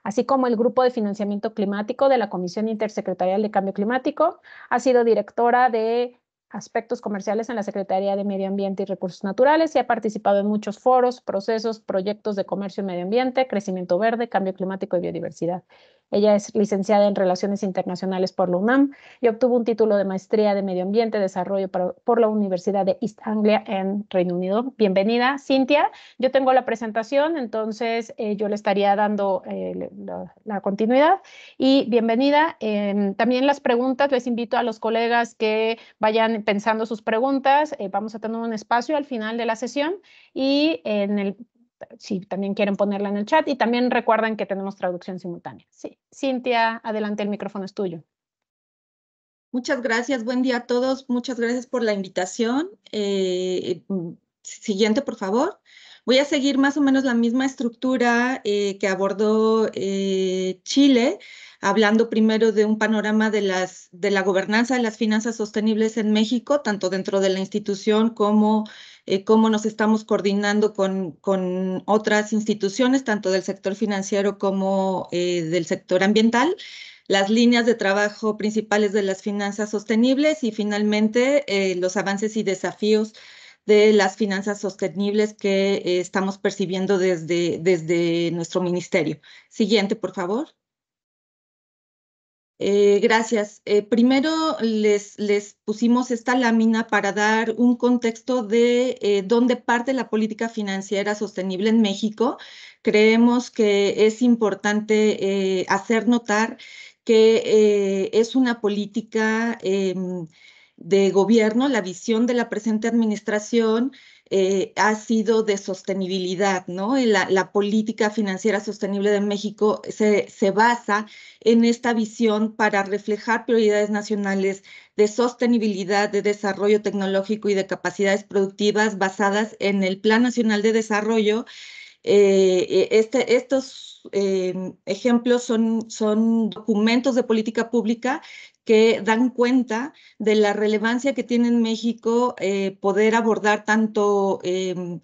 así como el Grupo de Financiamiento Climático de la Comisión Intersecretarial de Cambio Climático. Ha sido directora de aspectos comerciales en la Secretaría de Medio Ambiente y Recursos Naturales y ha participado en muchos foros, procesos, proyectos de comercio y medio ambiente, crecimiento verde, cambio climático y biodiversidad. Ella es licenciada en Relaciones Internacionales por la UNAM y obtuvo un título de maestría de Medio Ambiente y Desarrollo por la Universidad de East Anglia en Reino Unido. Bienvenida, Cintia. Yo tengo la presentación, entonces eh, yo le estaría dando eh, la, continuidad. Y bienvenida. Em, también las preguntas, les invito a los colegas que vayan pensando sus preguntas. Eh, vamos a tener un espacio al final de la sesión y en el si también quieren ponerla en el chat y también recuerden que tenemos traducción simultánea. Sí, Cintia, adelante, el micrófono es tuyo. Muchas gracias, buen día a todos, muchas gracias por la invitación. Eh, siguiente, por favor. Voy a seguir más o menos la misma estructura eh, que abordó eh, Chile, hablando primero de un panorama de, las, de la gobernanza de las finanzas sostenibles en México, tanto dentro de la institución como eh, cómo nos estamos coordinando con, otras instituciones, tanto del sector financiero como eh, del sector ambiental, las líneas de trabajo principales de las finanzas sostenibles y finalmente eh, los avances y desafíos de las finanzas sostenibles que estamos percibiendo desde, desde nuestro ministerio. Siguiente, por favor. Eh, gracias. Eh, primero les, pusimos esta lámina para dar un contexto de eh, dónde parte la política financiera sostenible en México. Creemos que es importante hacer notar que es una política em, de gobierno, la visión de la presente administración eh, ha sido de sostenibilidad, ¿no? La, política financiera sostenible de México se, basa en esta visión para reflejar prioridades nacionales de sostenibilidad, de desarrollo tecnológico y de capacidades productivas basadas en el Plan Nacional de Desarrollo. Eh, eh, este, estos em, ejemplos son, son documentos de política pública que dan cuenta de la relevancia que tiene en México eh, poder abordar tanto em,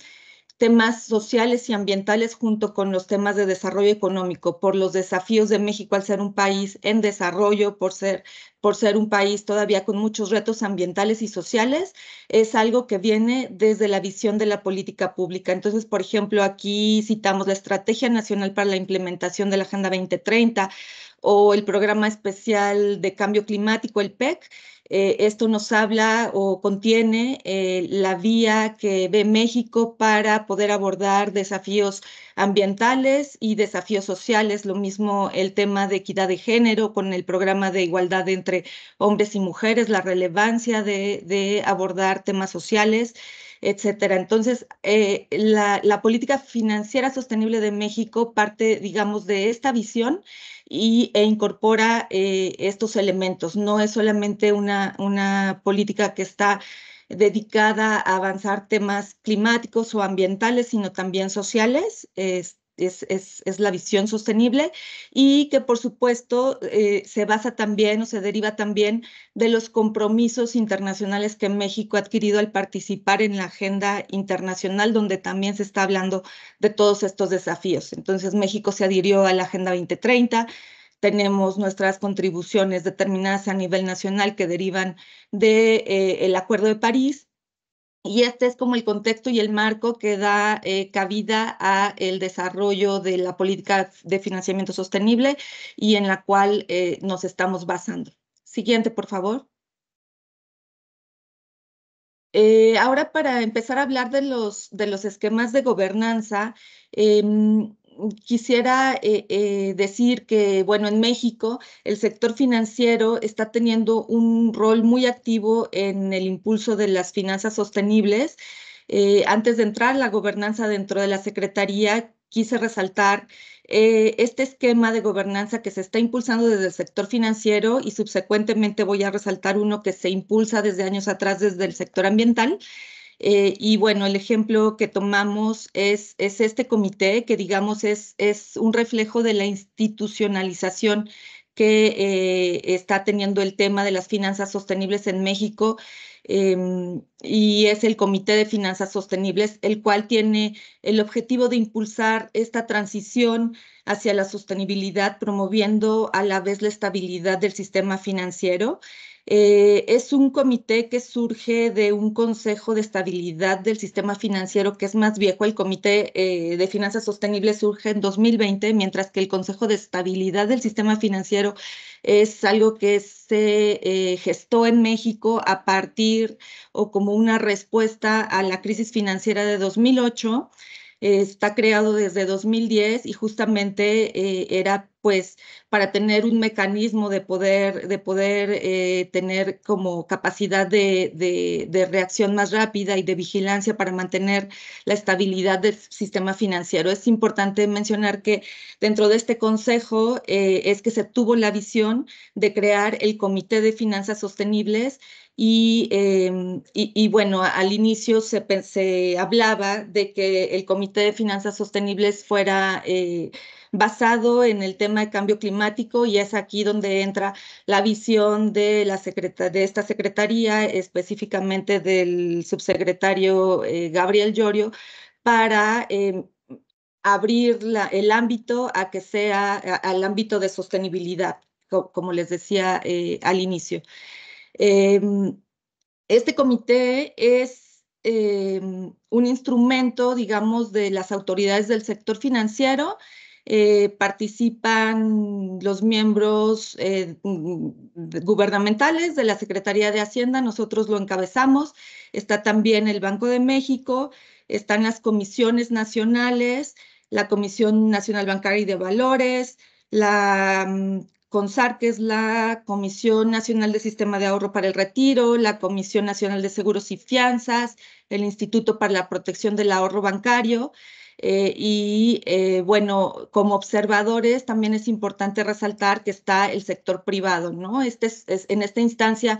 temas sociales y ambientales junto con los temas de desarrollo económico, por los desafíos de México al ser un país en desarrollo, por ser, por ser un país todavía con muchos retos ambientales y sociales, es algo que viene desde la visión de la política pública. Entonces, por ejemplo, aquí citamos la Estrategia Nacional para la Implementación de la Agenda 2030, o el Programa Especial de Cambio Climático, el PEC. Eh, esto nos habla o contiene eh, la vía que ve México para poder abordar desafíos ambientales y desafíos sociales, lo mismo el tema de equidad de género con el programa de igualdad entre hombres y mujeres, la relevancia de abordar temas sociales etcétera. Entonces, eh, la, política financiera sostenible de México parte, digamos, de esta visión y, e incorpora eh, estos elementos. No es solamente una, una política que está dedicada a avanzar temas climáticos o ambientales, sino también sociales es, la visión sostenible y que por supuesto eh, se basa también o se deriva también de los compromisos internacionales que México ha adquirido al participar en la agenda internacional donde también se está hablando de todos estos desafíos. Entonces México se adhirió a la Agenda 2030, tenemos nuestras contribuciones determinadas a nivel nacional que derivan del de, eh, Acuerdo de París y este es como el contexto y el marco que da eh, cabida a el desarrollo de la política de financiamiento sostenible y en la cual eh, nos estamos basando. Siguiente, por favor. Eh, ahora, para empezar a hablar de los, de los esquemas de gobernanza, em, quisiera eh, eh, decir que, bueno, en México el sector financiero está teniendo un rol muy activo en el impulso de las finanzas sostenibles. Eh, antes de entrar la gobernanza dentro de la Secretaría, quise resaltar este esquema de gobernanza que se está impulsando desde el sector financiero y subsecuentemente voy a resaltar uno que se impulsa desde años atrás desde el sector ambiental. Eh, y bueno, el ejemplo que tomamos es, es este comité que digamos es, un reflejo de la institucionalización que eh, está teniendo el tema de las finanzas sostenibles en México. Em, y es el Comité de Finanzas Sostenibles, el cual tiene el objetivo de impulsar esta transición hacia la sostenibilidad, promoviendo a la vez la estabilidad del sistema financiero eh, es un comité que surge de un Consejo de Estabilidad del Sistema Financiero que es más viejo. El Comité eh, de Finanzas Sostenibles surge en 2020, mientras que el Consejo de Estabilidad del Sistema Financiero es algo que se eh, gestó en México a partir o como una respuesta a la crisis financiera de 2008. Eh, está creado desde 2010 y justamente eh, era pues para tener un mecanismo de poder, de poder eh, tener como capacidad de, reacción más rápida y de vigilancia para mantener la estabilidad del sistema financiero. Es importante mencionar que dentro de este consejo es que se tuvo la visión de crear el Comité de Finanzas Sostenibles Em, y, bueno, al inicio se, hablaba de que el Comité de Finanzas Sostenibles fuera eh, basado en el tema de cambio climático y es aquí donde entra la visión de, la de esta secretaría, específicamente del subsecretario eh, Gabriel Llorio, para em, abrir el ámbito a que sea al ámbito de sostenibilidad, como les decía eh, al inicio. Em, este comité es em, un instrumento, digamos, de las autoridades del sector financiero. Eh, participan los miembros eh, gubernamentales de la Secretaría de Hacienda, nosotros lo encabezamos, está también el Banco de México, están las comisiones nacionales, la Comisión Nacional Bancaria y de Valores, la mm, CONSAR, que es la Comisión Nacional de Sistema de Ahorro para el Retiro, la Comisión Nacional de Seguros y Fianzas, el Instituto para la Protección del Ahorro Bancario. Eh, y eh, bueno, como observadores también es importante resaltar que está el sector privado, ¿no? Este en esta instancia,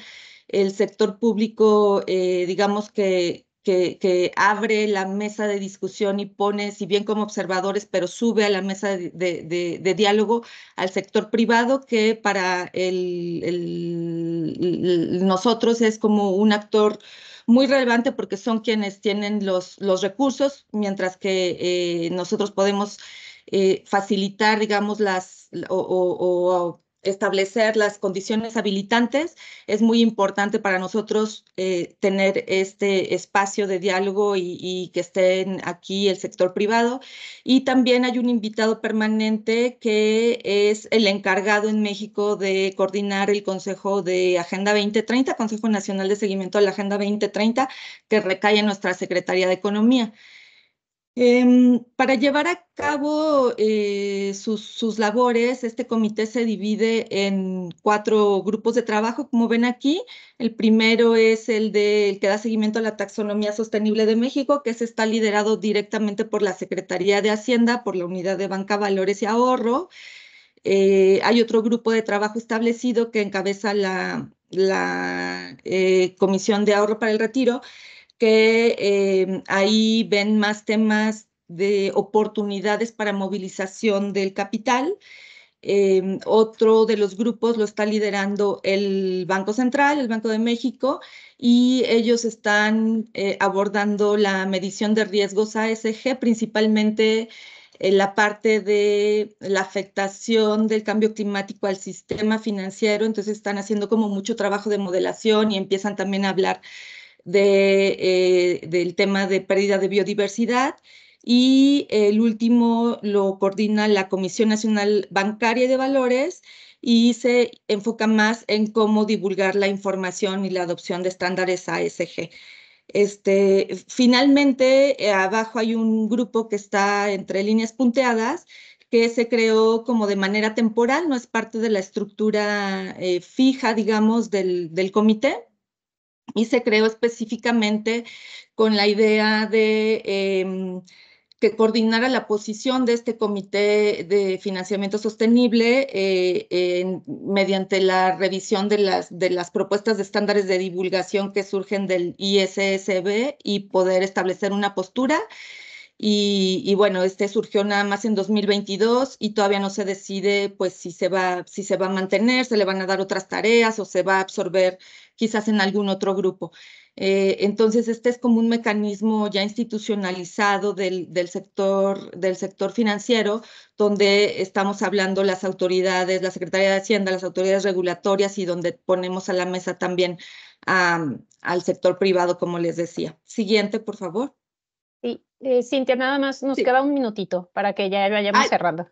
el sector público, eh, digamos que que, abre la mesa de discusión y pone, si bien como observadores, pero sube a la mesa de, diálogo al sector privado, que para nosotros es como un actor muy relevante porque son quienes tienen los, recursos, mientras que eh, nosotros podemos eh, facilitar, digamos, las establecer las condiciones habilitantes, es muy importante para nosotros eh, tener este espacio de diálogo y, que estén aquí el sector privado. Y también hay un invitado permanente que es el encargado en México de coordinar el Consejo de Agenda 2030, Consejo Nacional de Seguimiento de la Agenda 2030, que recae en nuestra Secretaría de Economía. Em, para llevar a cabo eh, sus, labores, este comité se divide en cuatro grupos de trabajo, como ven aquí. El primero es el, que da seguimiento a la taxonomía sostenible de México, que se está liderado directamente por la Secretaría de Hacienda, por la Unidad de Banca, Valores y Ahorro. Eh, hay otro grupo de trabajo establecido que encabeza la eh, Comisión de Ahorro para el Retiro, que eh, ahí ven más temas de oportunidades para movilización del capital. Eh, otro de los grupos lo está liderando el Banco Central, el Banco de México, y ellos están eh, abordando la medición de riesgos ASG, principalmente en la parte de la afectación del cambio climático al sistema financiero, entonces están haciendo como mucho trabajo de modelación y empiezan también a hablar eh, del tema de pérdida de biodiversidad y el último lo coordina la Comisión Nacional Bancaria de Valores y se enfoca más en cómo divulgar la información y la adopción de estándares ASG. Este, finalmente, eh, abajo hay un grupo que está entre líneas punteadas que se creó como de manera temporal, no es parte de la estructura eh, fija, digamos, del comité, y se creó específicamente con la idea de em, que coordinara la posición de este Comité de Financiamiento Sostenible eh, mediante la revisión de las, de las propuestas de estándares de divulgación que surgen del ISSB y poder establecer una postura. Y, bueno, este surgió nada más en 2022 y todavía no se decide pues si se va, si se va a mantener, se le van a dar otras tareas o se va a absorber quizás en algún otro grupo. Eh, entonces, este es como un mecanismo ya institucionalizado del, sector, del sector financiero, donde estamos hablando las autoridades, la Secretaría de Hacienda, las autoridades regulatorias y donde ponemos a la mesa también al sector privado, como les decía. Siguiente, por favor. Sí, eh, Cintia, nada más nos queda un minutito para que ya vayamos cerrando.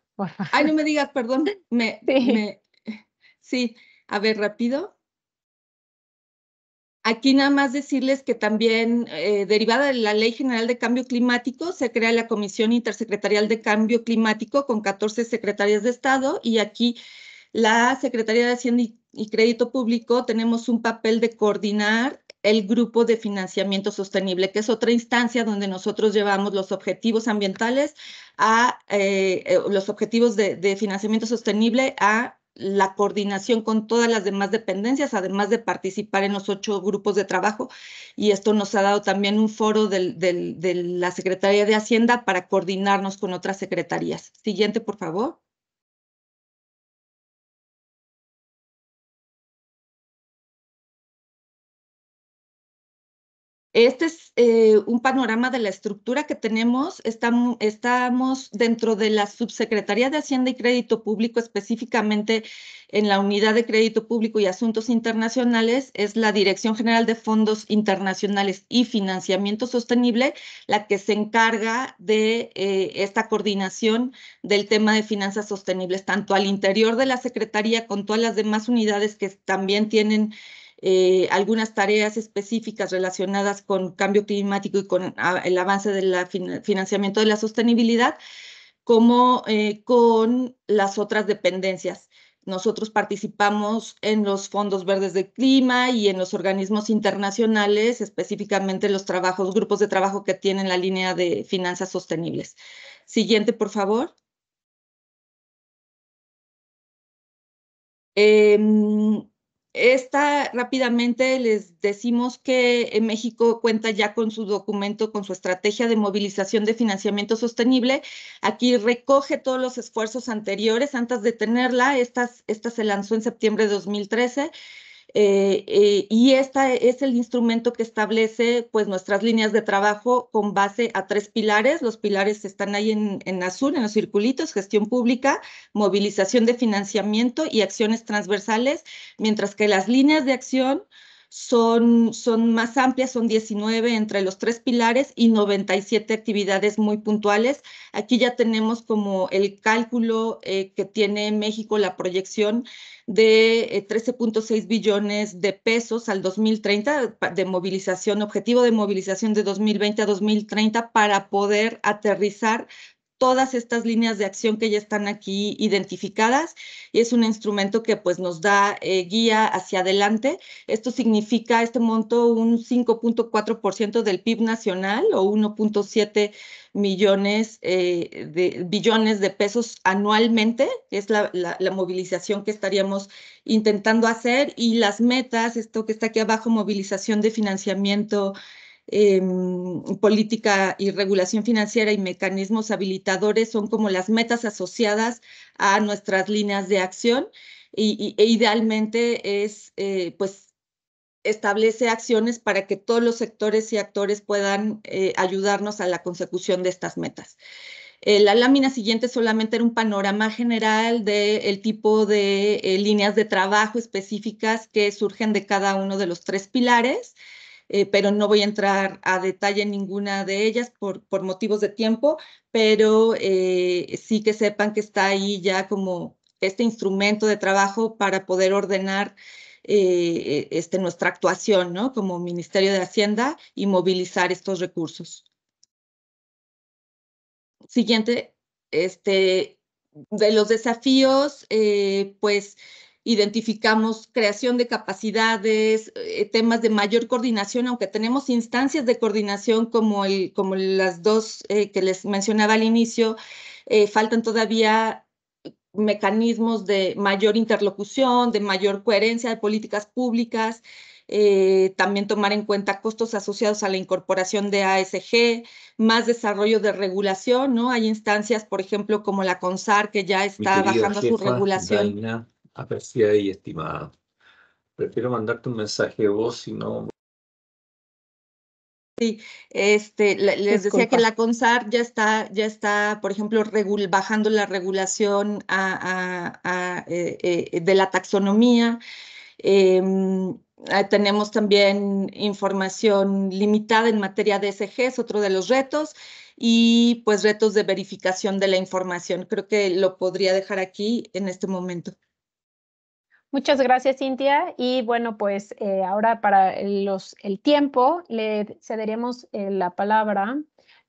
Ay, no me digas, perdón, me, sí, a ver, rápido. Aquí nada más decirles que también, eh, derivada de la Ley General de Cambio Climático, se crea la Comisión Intersecretarial de Cambio Climático con 14 secretarias de Estado y aquí la Secretaría de Hacienda y, Crédito Público tenemos un papel de coordinar el grupo de financiamiento sostenible, que es otra instancia donde nosotros llevamos los objetivos ambientales a eh, eh, los objetivos de financiamiento sostenible a la coordinación con todas las demás dependencias, además de participar en los ocho grupos de trabajo. Y esto nos ha dado también un foro de la Secretaría de Hacienda para coordinarnos con otras secretarías. Siguiente, por favor. Este es eh, un panorama de la estructura que tenemos. Estamos, dentro de la Subsecretaría de Hacienda y Crédito Público, específicamente en la Unidad de Crédito Público y Asuntos Internacionales. Es la Dirección General de Fondos Internacionales y Financiamiento Sostenible la que se encarga de eh, esta coordinación del tema de finanzas sostenibles, tanto al interior de la Secretaría con todas las demás unidades que también tienen eh, algunas tareas específicas relacionadas con cambio climático y con ah, el avance del financiamiento de la sostenibilidad, como eh, con las otras dependencias. Nosotros participamos en los fondos verdes de clima y en los organismos internacionales, específicamente los trabajos, grupos de trabajo que tienen la línea de finanzas sostenibles. Siguiente, por favor. Em, esta rápidamente les decimos que eh, México cuenta ya con su documento, con su estrategia de movilización de financiamiento sostenible. Aquí recoge todos los esfuerzos anteriores antes de tenerla. esta se lanzó en septiembre de 2013 eh, eh, y este es el instrumento que establece pues, nuestras líneas de trabajo con base a tres pilares. Los pilares están ahí en azul, en los circulitos, gestión pública, movilización de financiamiento y acciones transversales, mientras que las líneas de acción son, son más amplias, son 19 entre los tres pilares y 97 actividades muy puntuales. Aquí ya tenemos como el cálculo eh, que tiene México, la proyección de 13.6 eh, billones de pesos al 2030 de movilización, objetivo de movilización de 2020 a 2030 para poder aterrizar todas estas líneas de acción que ya están aquí identificadas y es un instrumento que pues nos da eh, guía hacia adelante. Esto significa este monto un 5.4% del PIB nacional o 1.7 millones eh, de billones de pesos anualmente. Es la, la, la, movilización que estaríamos intentando hacer y las metas, esto que está aquí abajo, movilización de financiamiento Em, política y regulación financiera y mecanismos habilitadores son como las metas asociadas a nuestras líneas de acción y, e idealmente es eh, pues establece acciones para que todos los sectores y actores puedan eh, ayudarnos a la consecución de estas metas. Eh, la lámina siguiente solamente era un panorama general del tipo de líneas de trabajo específicas que surgen de cada uno de los tres pilares. Eh, pero no voy a entrar a detalle en ninguna de ellas por, por motivos de tiempo, pero eh, sí que sepan que está ahí ya como este instrumento de trabajo para poder ordenar eh, e-, este, nuestra actuación ¿no? como Ministerio de Hacienda y movilizar estos recursos. Siguiente, este, de los desafíos, pues identificamos creación de capacidades, eh, temas de mayor coordinación, aunque tenemos instancias de coordinación como, el, como las dos eh, que les mencionaba al inicio, eh, faltan todavía mecanismos de mayor interlocución, de mayor coherencia de políticas públicas, también tomar en cuenta costos asociados a la incorporación de ASG, más desarrollo de regulación, ¿no? Hay instancias, por ejemplo, como la CONSAR, que ya está bajando su regulación. A si y estimada. Prefiero mandarte un mensaje vos, si no... Sí, este, les decía que la CONSAR ya está, ya está, por ejemplo, bajando la regulación eh, eh, de la taxonomía. Em, ah, tenemos también información limitada en materia de SG, es otro de los retos, y pues retos de verificación de la información. Creo que lo podría dejar aquí en este momento. Muchas gracias, Cintia. Y bueno, pues eh, ahora para los, el tiempo le cederíamos eh, la palabra.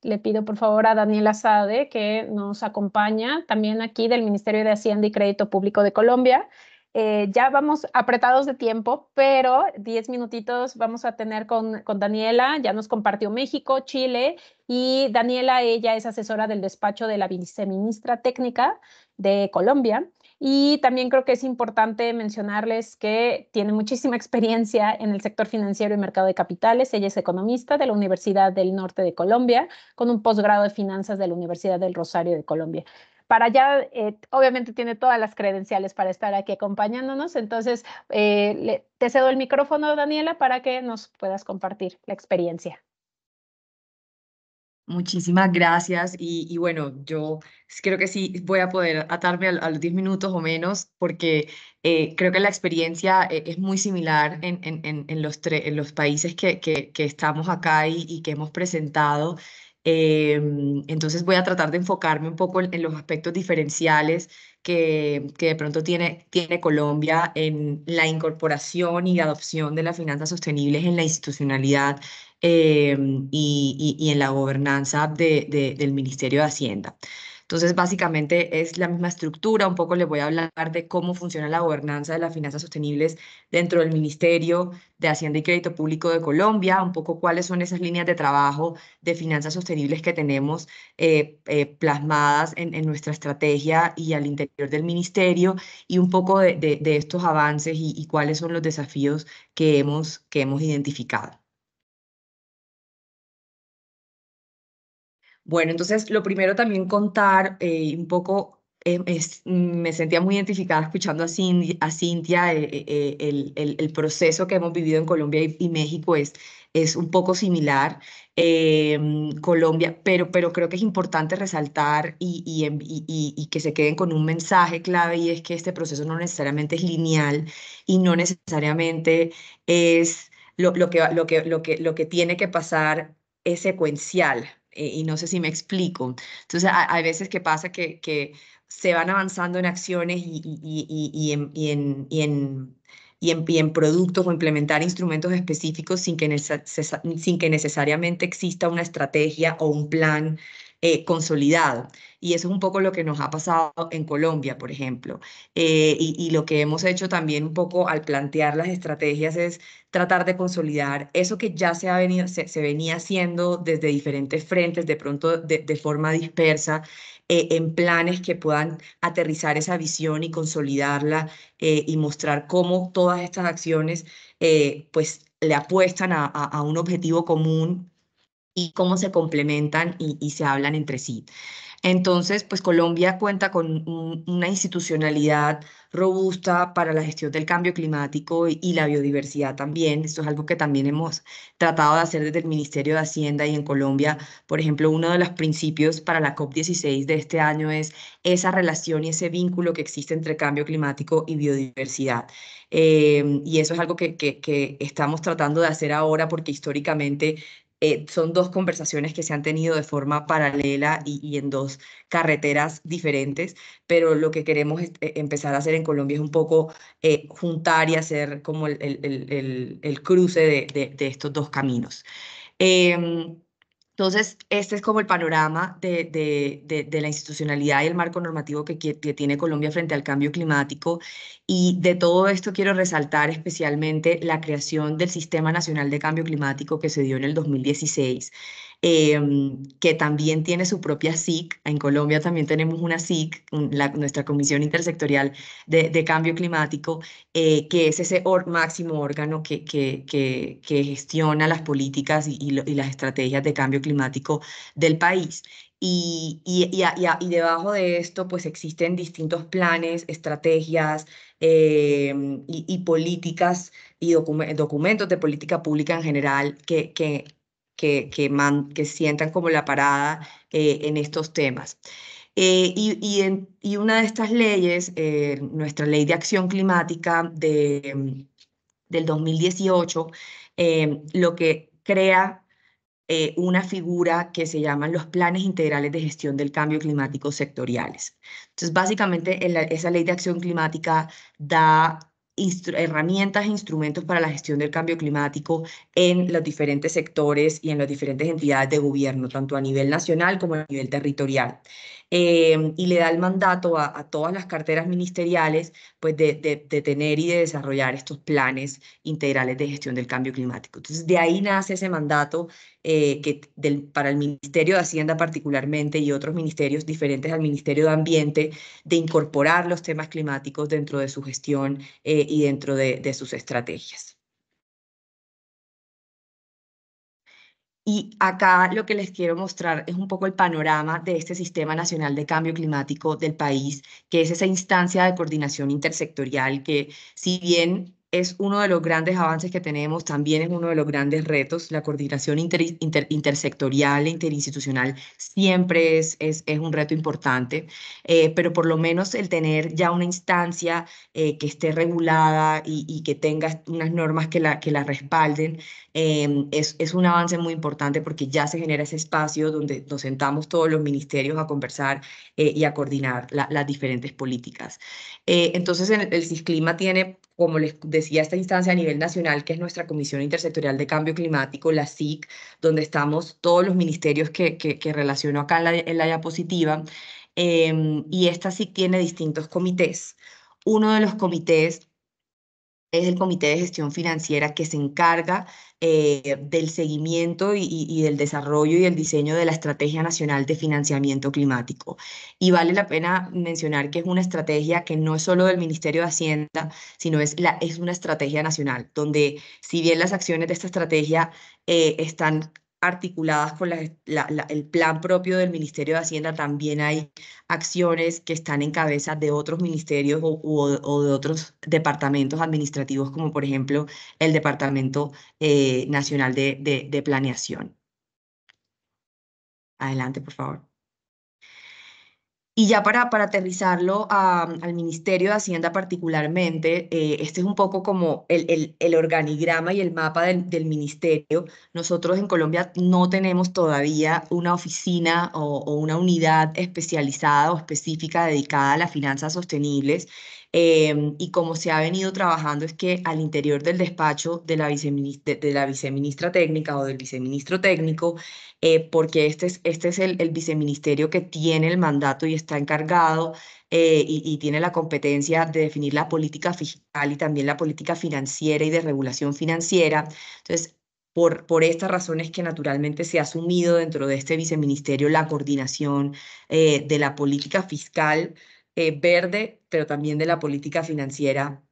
Le pido por favor a Daniela Sade, que nos acompaña también aquí del Ministerio de Hacienda y Crédito Público de Colombia. Eh, ya vamos apretados de tiempo, pero 10 minutitos vamos a tener con, con Daniela. Ya nos compartió México, Chile y Daniela, ella es asesora del despacho de la viceministra técnica de Colombia. Y también creo que es importante mencionarles que tiene muchísima experiencia en el sector financiero y mercado de capitales. Ella es economista de la Universidad del Norte de Colombia, con un posgrado de finanzas de la Universidad del Rosario de Colombia para allá, eh, obviamente tiene todas las credenciales para estar aquí acompañándonos. Entonces, eh, te cedo el micrófono, Daniela, para que nos puedas compartir la experiencia. Muchísimas gracias y, bueno, yo creo que sí voy a poder atarme a, los 10 minutos o menos porque eh, creo que la experiencia eh, es muy similar en, en, en los, en los países que, que, estamos acá y, que hemos presentado. Em, entonces voy a tratar de enfocarme un poco en, los aspectos diferenciales que, que de pronto tiene, tiene Colombia en la incorporación y adopción de las finanzas sostenibles en la institucionalidad Em, y, en la gobernanza del Ministerio de Hacienda. Entonces, básicamente es la misma estructura, un poco les voy a hablar de cómo funciona la gobernanza de las finanzas sostenibles dentro del Ministerio de Hacienda y Crédito Público de Colombia, un poco cuáles son esas líneas de trabajo de finanzas sostenibles que tenemos eh, eh, plasmadas en, nuestra estrategia y al interior del Ministerio, y un poco de, estos avances y, y, cuáles son los desafíos que hemos, que hemos identificado. Bueno, entonces lo primero también contar eh, un poco, eh, mm, me sentía muy identificada escuchando a, a Cintia, eh, el, el, proceso que hemos vivido en Colombia y, México es, es un poco similar. Colombia, pero, pero creo que es importante resaltar y, y, y que se queden con un mensaje clave y es que este proceso no necesariamente es lineal y no necesariamente es lo, que, lo, que, lo, que, lo que tiene que pasar es secuencial, eh, y no sé si me explico. Entonces, hay veces que pasa que, se van avanzando en acciones y, y, y, en, y en, y en y en, y en, productos o implementar instrumentos específicos sin que, sin que necesariamente exista una estrategia o un plan eh, consolidado. Y eso es un poco lo que nos ha pasado en Colombia, por ejemplo. Eh, y, lo que hemos hecho también un poco al plantear las estrategias es tratar de consolidar eso que ya se, ha venido, se, venía haciendo desde diferentes frentes, de pronto de, forma dispersa, eh, en planes que puedan aterrizar esa visión y consolidarla eh, y mostrar cómo todas estas acciones pues le apuestan a, un objetivo común y cómo se complementan y, y, se hablan entre sí. Entonces, pues Colombia cuenta con una institucionalidad robusta para la gestión del cambio climático y, la biodiversidad también. Esto es algo que también hemos tratado de hacer desde el Ministerio de Hacienda y en Colombia. Por ejemplo, uno de los principios para la COP16 de este año es esa relación y ese vínculo que existe entre cambio climático y biodiversidad. Eh, y eso es algo que estamos tratando de hacer ahora porque históricamente eh, son dos conversaciones que se han tenido de forma paralela y, en dos carreteras diferentes, pero lo que queremos eh, empezar a hacer en Colombia es un poco eh, juntar y hacer como el, el, el, cruce de, de, de, estos dos caminos. Em, entonces, este es como el panorama de, la institucionalidad y el marco normativo que, que, tiene Colombia frente al cambio climático. Y de todo esto quiero resaltar especialmente la creación del Sistema Nacional de Cambio Climático que se dio en el 2016 Em, que también tiene su propia SIC. En Colombia también tenemos una SIC, nuestra Comisión Intersectorial de, Cambio Climático, eh, que es ese máximo órgano que, gestiona las políticas y, las estrategias de cambio climático del país. Y, debajo de esto, pues existen distintos planes, estrategias em, y, políticas y documentos de política pública en general que, que, que, que, sientan como la parada eh, en estos temas. Eh, y, y, una de estas leyes, eh, nuestra ley de acción climática de, mm, del 2018, lo que crea una figura que se llaman los planes integrales de gestión del cambio climático sectoriales. Entonces, básicamente, esa ley de acción climática da herramientas e instrumentos para la gestión del cambio climático en los diferentes sectores y en las diferentes entidades de gobierno, tanto a nivel nacional como a nivel territorial. Em, y le da el mandato a, todas las carteras ministeriales pues de, tener y de desarrollar estos planes integrales de gestión del cambio climático. Entonces, de ahí nace ese mandato eh, que para el Ministerio de Hacienda particularmente y otros ministerios diferentes al Ministerio de Ambiente de incorporar los temas climáticos dentro de su gestión eh, y dentro de sus estrategias. Y acá lo que les quiero mostrar es un poco el panorama de este Sistema Nacional de Cambio Climático del país, que es esa instancia de coordinación intersectorial que, si bien es uno de los grandes avances que tenemos, también es uno de los grandes retos. La coordinación intersectorial e interinstitucional siempre es, es, un reto importante, eh, pero por lo menos el tener ya una instancia eh, que esté regulada y, que tenga unas normas que la, que la respalden em, es, es, un avance muy importante porque ya se genera ese espacio donde nos sentamos todos los ministerios a conversar eh, y a coordinar las diferentes políticas. entonces, el, el CISCLIMA tiene, como les decía, pues, a esta instancia a nivel nacional, que es nuestra Comisión Intersectorial de Cambio Climático, la SIC, donde estamos todos los ministerios que, que, relaciono acá en la, en la diapositiva, em, y esta SIC tiene distintos comités. Uno de los comités es el Comité de Gestión Financiera que se encarga eh, del seguimiento y, del desarrollo y el diseño de la Estrategia Nacional de Financiamiento Climático. Y vale la pena mencionar que es una estrategia que no es solo del Ministerio de Hacienda, sino es, es una estrategia nacional, donde si bien las acciones de esta estrategia eh, están articuladas con el plan propio del Ministerio de Hacienda, también hay acciones que están en cabeza de otros ministerios o, de otros departamentos administrativos, como por ejemplo el Departamento eh, Nacional de Planeación. Adelante, por favor. Y ya para, para aterrizarlo al Ministerio de Hacienda particularmente, eh, este es un poco como el, el, organigrama y el mapa del, Ministerio. Nosotros en Colombia no tenemos todavía una oficina o una unidad especializada o específica dedicada a las finanzas sostenibles. Em, y como se ha venido trabajando es que al interior del despacho de la, viceministra, técnica o del viceministro técnico, eh, porque este es, este es el, viceministerio que tiene el mandato y está encargado eh, y, tiene la competencia de definir la política fiscal y también la política financiera y de regulación financiera. Entonces, por, por, estas razones que naturalmente se ha asumido dentro de este viceministerio la coordinación eh, de la política fiscal eh, verde, pero también de la política financiera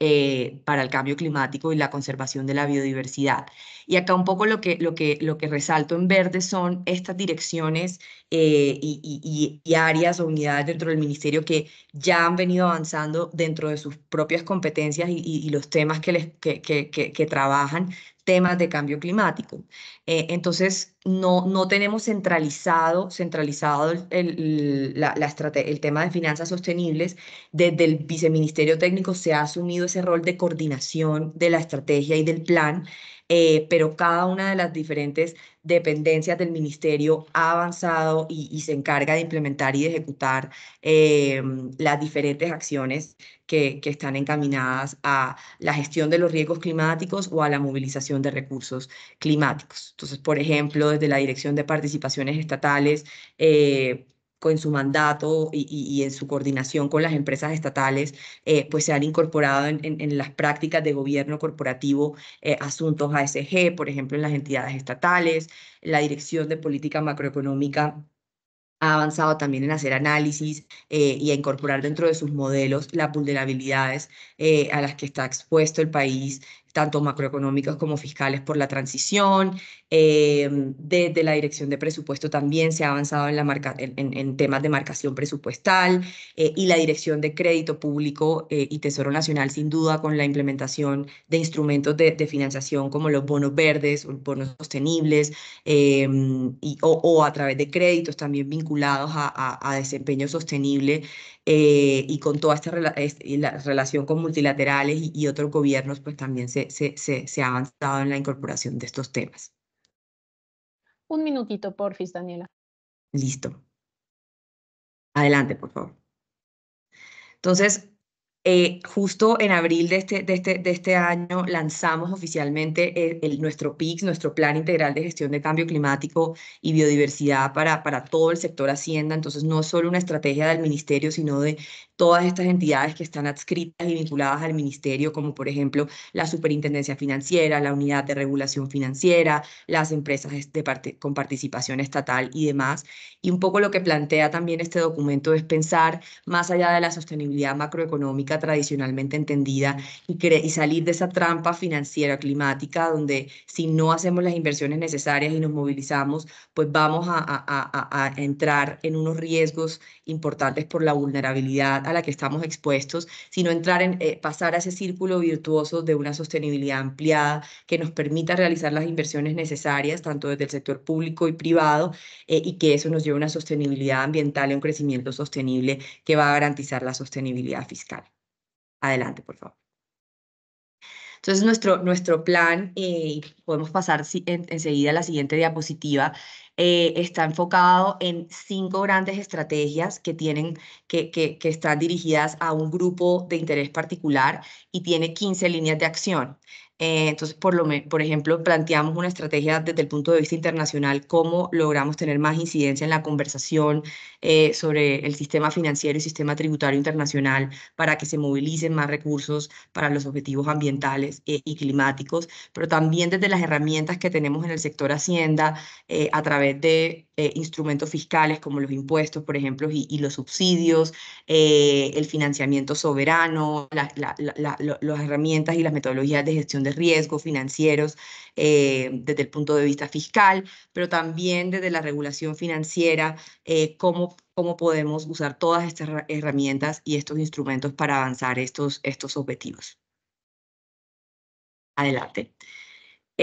eh, para el cambio climático y la conservación de la biodiversidad. Y acá un poco lo que, lo que, lo que resalto en verde son estas direcciones eh, y, áreas o unidades dentro del ministerio que ya han venido avanzando dentro de sus propias competencias y, los temas que, les, que, trabajan, temas de cambio climático. Eh, entonces, no, no tenemos centralizado, centralizado el tema de finanzas sostenibles. Desde el viceministerio técnico se ha asumido ese rol de coordinación de la estrategia y del plan. Eh, pero cada una de las diferentes dependencias del ministerio ha avanzado y, se encarga de implementar y de ejecutar eh, las diferentes acciones que, están encaminadas a la gestión de los riesgos climáticos o a la movilización de recursos climáticos. Entonces, por ejemplo, desde la Dirección de Participaciones Estatales, eh, en su mandato y, en su coordinación con las empresas estatales, eh, pues se han incorporado en, las prácticas de gobierno corporativo eh, asuntos ASG, por ejemplo, en las entidades estatales, la Dirección de Política Macroeconómica ha avanzado también en hacer análisis eh, y a incorporar dentro de sus modelos las vulnerabilidades a las que está expuesto el país tanto macroeconómicos como fiscales por la transición. desde eh, la Dirección de Presupuesto también se ha avanzado en, la en, temas de marcación presupuestal eh, y la Dirección de Crédito Público eh, y Tesoro Nacional, sin duda, con la implementación de instrumentos de, financiación como los bonos verdes, bonos sostenibles y, o, a través de créditos también vinculados a desempeño sostenible eh, y con toda esta relación con multilaterales y, otros gobiernos, pues también se, se, se ha avanzado en la incorporación de estos temas. Un minutito, porfis, Daniela. Listo. Adelante, por favor. Entonces, eh, justo en abril de este, de este, de este año lanzamos oficialmente eh, nuestro PICS, nuestro Plan Integral de Gestión de Cambio Climático y Biodiversidad para, para todo el sector Hacienda. Entonces, no solo una estrategia del ministerio, sino de todas estas entidades que están adscritas y vinculadas al ministerio, como por ejemplo la Superintendencia Financiera, la Unidad de Regulación Financiera, las empresas de con participación estatal y demás. Y un poco lo que plantea también este documento es pensar más allá de la sostenibilidad macroeconómica tradicionalmente entendida y, y salir de esa trampa financiera climática donde si no hacemos las inversiones necesarias y nos movilizamos, pues vamos a, a, a entrar en unos riesgos importantes por la vulnerabilidad a la que estamos expuestos, sino entrar en, eh, pasar a ese círculo virtuoso de una sostenibilidad ampliada que nos permita realizar las inversiones necesarias, tanto desde el sector público y privado, eh, y que eso nos lleve a una sostenibilidad ambiental y un crecimiento sostenible que va a garantizar la sostenibilidad fiscal. Adelante, por favor. Entonces, nuestro, nuestro plan, eh, podemos pasar enseguida a la siguiente diapositiva, eh, está enfocado en cinco grandes estrategias que, tienen, que, que, que, están dirigidas a un grupo de interés particular y tiene 15 líneas de acción. Eh, entonces, por, ejemplo, planteamos una estrategia desde el punto de vista internacional, cómo logramos tener más incidencia en la conversación eh, sobre el sistema financiero y sistema tributario internacional para que se movilicen más recursos para los objetivos ambientales eh, y climáticos, pero también desde las herramientas que tenemos en el sector hacienda a través de eh, instrumentos fiscales como los impuestos, por ejemplo, y, los subsidios, eh, el financiamiento soberano, las herramientas y las metodologías de gestión de riesgos financieros eh, desde el punto de vista fiscal, pero también desde la regulación financiera, cómo, cómo podemos usar todas estas herramientas y estos instrumentos para avanzar estos, estos objetivos. Adelante.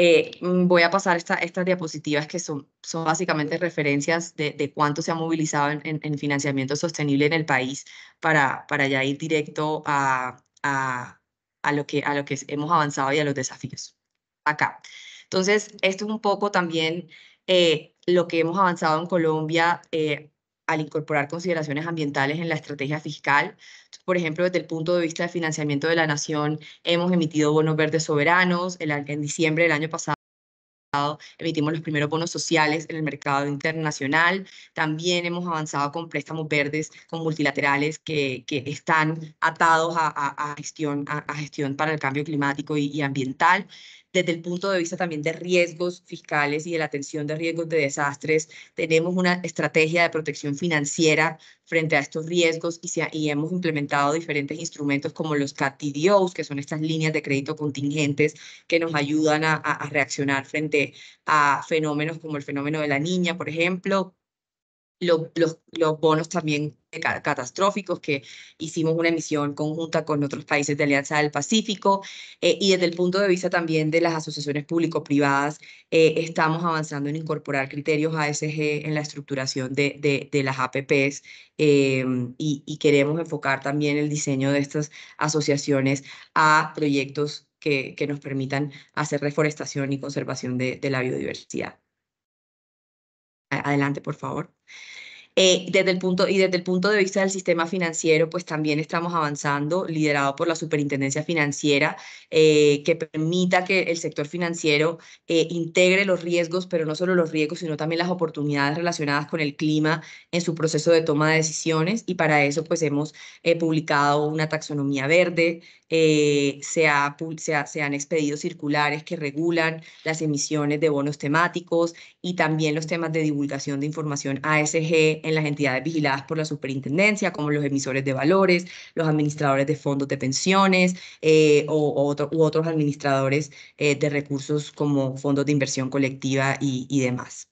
Eh, mm, voy a pasar estas diapositivas que son, son básicamente referencias de, cuánto se ha movilizado en, financiamiento sostenible en el país para, para ya ir directo a, a, lo que, a lo que hemos avanzado y a los desafíos acá. Entonces, esto es un poco también eh, lo que hemos avanzado en Colombia eh, al incorporar consideraciones ambientales en la estrategia fiscal. Por ejemplo, desde el punto de vista del financiamiento de la nación, hemos emitido bonos verdes soberanos. en diciembre del año pasado emitimos los primeros bonos sociales en el mercado internacional. También hemos avanzado con préstamos verdes, con multilaterales que, están atados a, gestión, para el cambio climático y ambiental. Desde el punto de vista también de riesgos fiscales y de la atención de riesgos de desastres, tenemos una estrategia de protección financiera frente a estos riesgos y, hemos implementado diferentes instrumentos como los CATIDIOs, que son estas líneas de crédito contingentes que nos ayudan a reaccionar frente a fenómenos como el fenómeno de la niña, por ejemplo, los, bonos también catastróficos que hicimos una emisión conjunta con otros países de Alianza del Pacífico eh, y desde el punto de vista también de las asociaciones público-privadas eh, estamos avanzando en incorporar criterios ASG en la estructuración de, las APPs em, y, queremos enfocar también el diseño de estas asociaciones a proyectos que, nos permitan hacer reforestación y conservación de la biodiversidad. Adelante, por favor. Eh, desde el punto, y desde el punto de vista del sistema financiero, pues también estamos avanzando, liderado por la Superintendencia Financiera, eh, que permita que el sector financiero eh, integre los riesgos, pero no solo los riesgos, sino también las oportunidades relacionadas con el clima en su proceso de toma de decisiones. Y para eso, pues hemos publicado una taxonomía verde, se, se, se han expedido circulares que regulan las emisiones de bonos temáticos y también los temas de divulgación de información ASG en las entidades vigiladas por la superintendencia, como los emisores de valores, los administradores de fondos de pensiones eh, u otros administradores eh, de recursos como fondos de inversión colectiva y demás.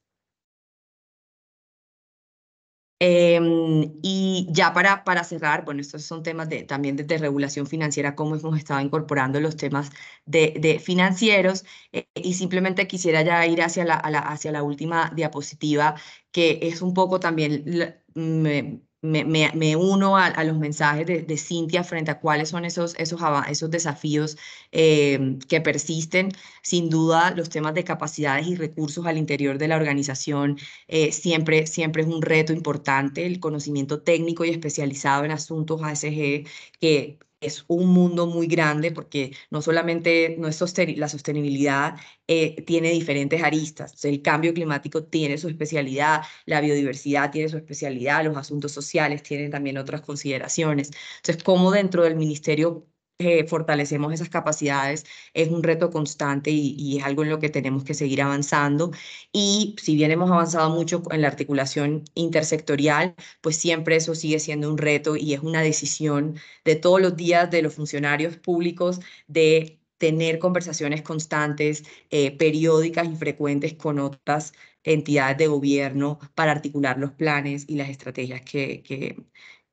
Em, y ya para, para cerrar, bueno, estos son temas de, también de, regulación financiera, cómo hemos estado incorporando los temas de, de financieros. Eh, y simplemente quisiera ya ir hacia la, hacia la última diapositiva, que es un poco también me, uno a, los mensajes de, de Cintia frente a cuáles son esos, esos, esos desafíos eh, que persisten. Sin duda, los temas de capacidades y recursos al interior de la organización eh, siempre, siempre es un reto importante. El conocimiento técnico y especializado en asuntos ASG que es un mundo muy grande porque no solamente no la sostenibilidad eh, tiene diferentes aristas, el cambio climático tiene su especialidad, la biodiversidad tiene su especialidad, los asuntos sociales tienen también otras consideraciones. Entonces, ¿cómo dentro del Ministerio eh, fortalecemos esas capacidades es un reto constante y, es algo en lo que tenemos que seguir avanzando. Y si bien hemos avanzado mucho en la articulación intersectorial, pues siempre eso sigue siendo un reto y es una decisión de todos los días de los funcionarios públicos de tener conversaciones constantes, eh, periódicas y frecuentes con otras entidades de gobierno para articular los planes y las estrategias que, que,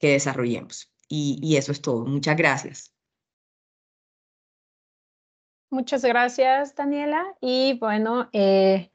desarrollemos. y eso es todo. Muchas gracias. Muchas gracias, Daniela. Y bueno, eh,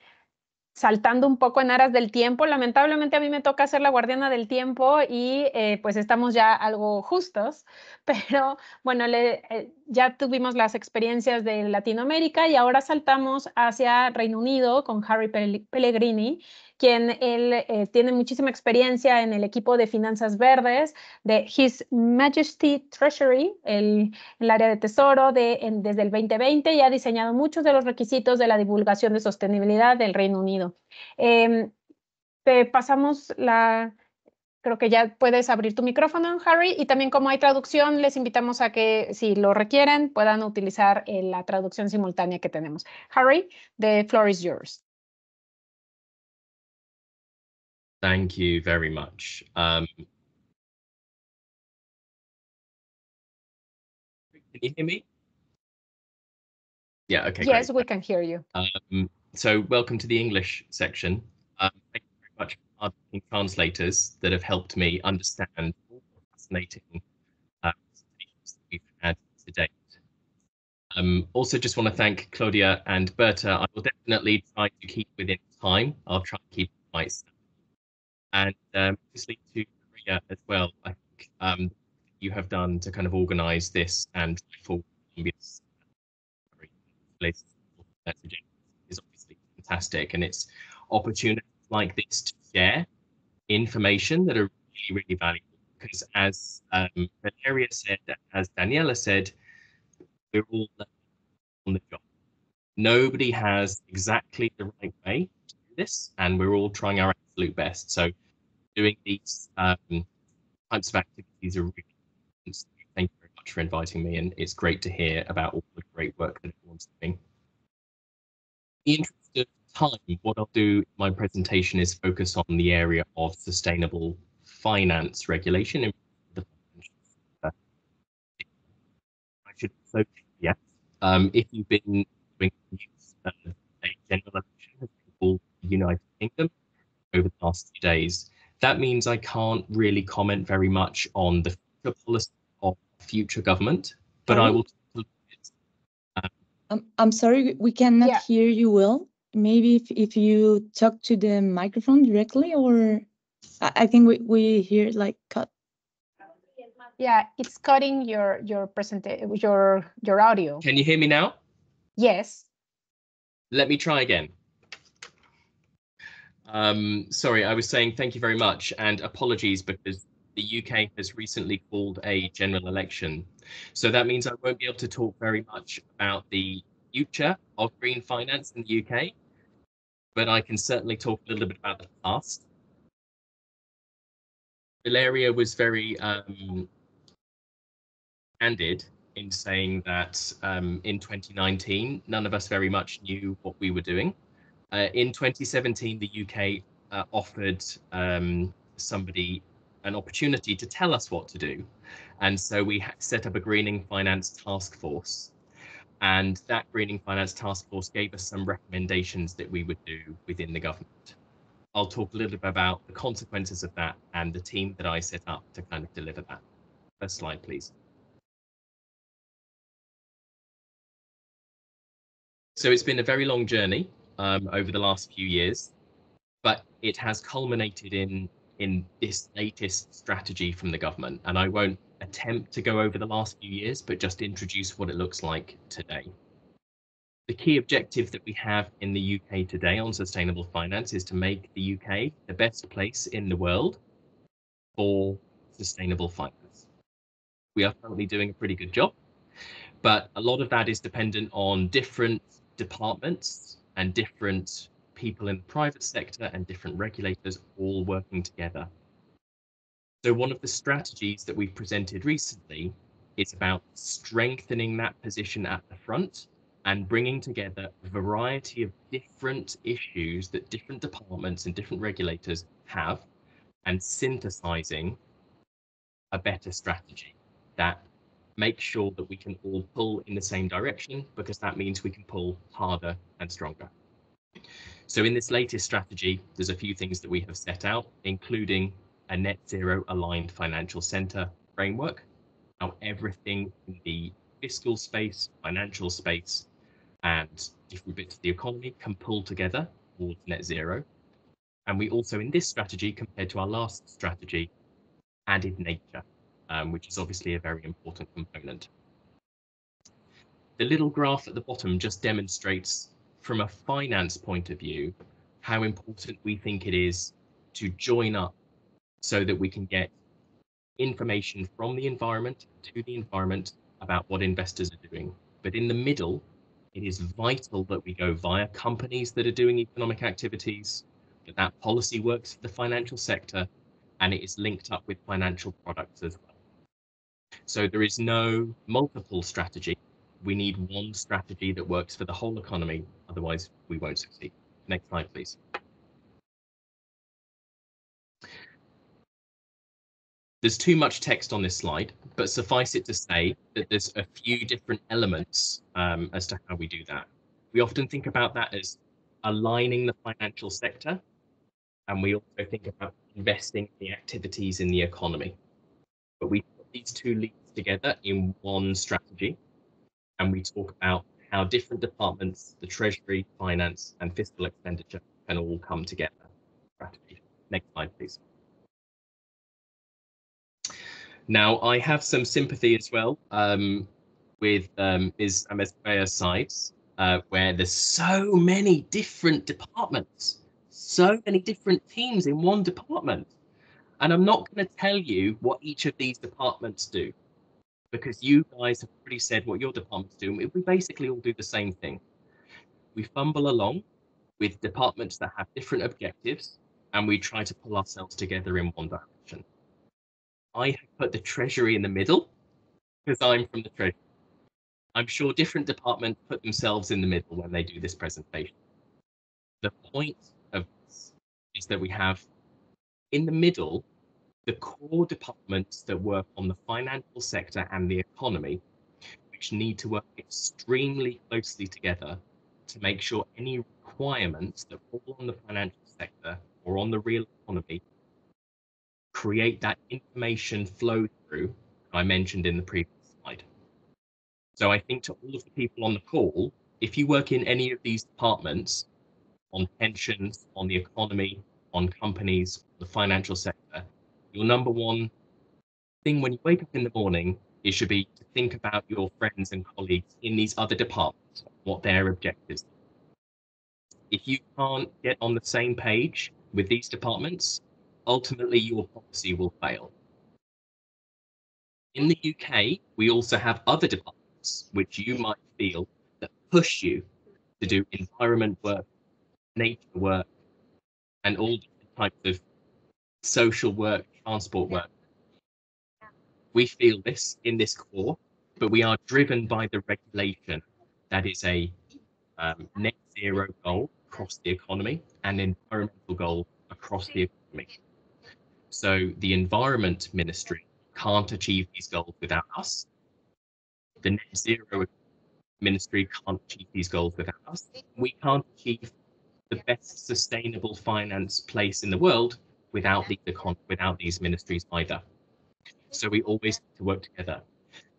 saltando un poco en aras del tiempo, lamentablemente a mí me toca ser la guardiana del tiempo y eh, pues estamos ya algo justos, pero bueno, eh, ya tuvimos las experiencias de Latinoamérica y ahora saltamos hacia Reino Unido con Harry Pellegrini quien él eh, tiene muchísima experiencia en el equipo de finanzas verdes de His Majesty Treasury, el, área de tesoro de, desde el 2020 y ha diseñado muchos de los requisitos de la divulgación de sostenibilidad del Reino Unido. Em, te pasamos la, creo que ya puedes abrir tu micrófono, Harry, y también como hay traducción, les invitamos a que si lo requieren puedan utilizar eh, la traducción simultánea que tenemos. Harry, the floor is yours. Thank you very much. Um, can you hear me? Yeah, okay. Yes, great. we can hear you. Um, so welcome to the English section. Um, thank you very much for our translators that have helped me understand all the fascinating uh, presentations that we've had to date. Um, also, just want to thank Claudia and Berta. I will definitely try to keep within time. I'll try to keep myself and um, obviously to Korea as well. I think um, you have done to kind of organise this and for Colombia's uh, is obviously fantastic, and it's opportunities like this to share information that are really really valuable. Because as um, Valeria said, as Daniela said, we're all on the job. Nobody has exactly the right way this, and we're all trying our absolute best. So, doing these um, types of activities are really important. Thank you very much for inviting me, and it's great to hear about all the great work that everyone's doing. In the interest of time, what I'll do my presentation is focus on the area of sustainable finance regulation in the financial sector. I should also, yes, um, if you've been doing uh, a general election has been called United Kingdom over the past few days. That means I can't really comment very much on the future policy of future government, but um, I will. Um, I'm, I'm sorry, we cannot yeah. hear you, well. Maybe if, if you talk to the microphone directly, or I, I think we, we hear like cut. Yeah, it's cutting your your presentation, your your audio. Can you hear me now? Yes. Let me try again. Um, sorry, I was saying thank you very much and apologies because the UK has recently called a general election. So that means I won't be able to talk very much about the future of green finance in the UK, but I can certainly talk a little bit about the past. Valeria was very um, candid in saying that um, in 2019, none of us very much knew what we were doing. Uh, in 2017, the UK uh, offered um, somebody an opportunity to tell us what to do. And so we set up a greening finance task force. And that greening finance task force gave us some recommendations that we would do within the government. I'll talk a little bit about the consequences of that and the team that I set up to kind of deliver that. First slide, please. So it's been a very long journey um, over the last few years, but it has culminated in in this latest strategy from the government. And I won't attempt to go over the last few years, but just introduce what it looks like today. The key objective that we have in the UK today on sustainable finance is to make the UK the best place in the world for sustainable finance. We are currently doing a pretty good job, but a lot of that is dependent on different departments and different people in the private sector and different regulators all working together. So one of the strategies that we have presented recently is about strengthening that position at the front and bringing together a variety of different issues that different departments and different regulators have and synthesizing a better strategy that make sure that we can all pull in the same direction because that means we can pull harder and stronger. So in this latest strategy, there's a few things that we have set out, including a net zero aligned financial center framework, how everything in the fiscal space, financial space, and different bits of the economy can pull together towards net zero. And we also, in this strategy, compared to our last strategy, added nature um, which is obviously a very important component. The little graph at the bottom just demonstrates from a finance point of view how important we think it is to join up so that we can get information from the environment to the environment about what investors are doing. But in the middle, it is vital that we go via companies that are doing economic activities, that that policy works for the financial sector, and it is linked up with financial products as well. So there is no multiple strategy. We need one strategy that works for the whole economy, otherwise we won't succeed. Next slide, please. There's too much text on this slide, but suffice it to say that there's a few different elements um, as to how we do that. We often think about that as aligning the financial sector, and we also think about investing in the activities in the economy. But we these two leads together in one strategy and we talk about how different departments, the Treasury, Finance, and Fiscal Expenditure, can all come together. Strategy. Next slide, please. Now, I have some sympathy as well um, with um, Ms. Amesbaya's sides, uh, where there's so many different departments, so many different teams in one department. And I'm not going to tell you what each of these departments do because you guys have already said what your departments do. And we basically all do the same thing. We fumble along with departments that have different objectives and we try to pull ourselves together in one direction. I have put the Treasury in the middle because I'm from the Treasury. I'm sure different departments put themselves in the middle when they do this presentation. The point of this is that we have in the middle, the core departments that work on the financial sector and the economy, which need to work extremely closely together to make sure any requirements that fall on the financial sector or on the real economy create that information flow through I mentioned in the previous slide. So I think to all of the people on the call, if you work in any of these departments on pensions, on the economy, on companies, the financial sector, your number one thing when you wake up in the morning it should be to think about your friends and colleagues in these other departments, what their objectives are. If you can't get on the same page with these departments, ultimately your policy will fail. In the UK, we also have other departments which you might feel that push you to do environment work, nature work, and all types of social work, transport work. We feel this in this core, but we are driven by the regulation that is a um, net zero goal across the economy and environmental goal across the economy. So the Environment Ministry can't achieve these goals without us. The Net Zero Ministry can't achieve these goals without us. We can't achieve the best sustainable finance place in the world without these without these ministries either. So we always need to work together.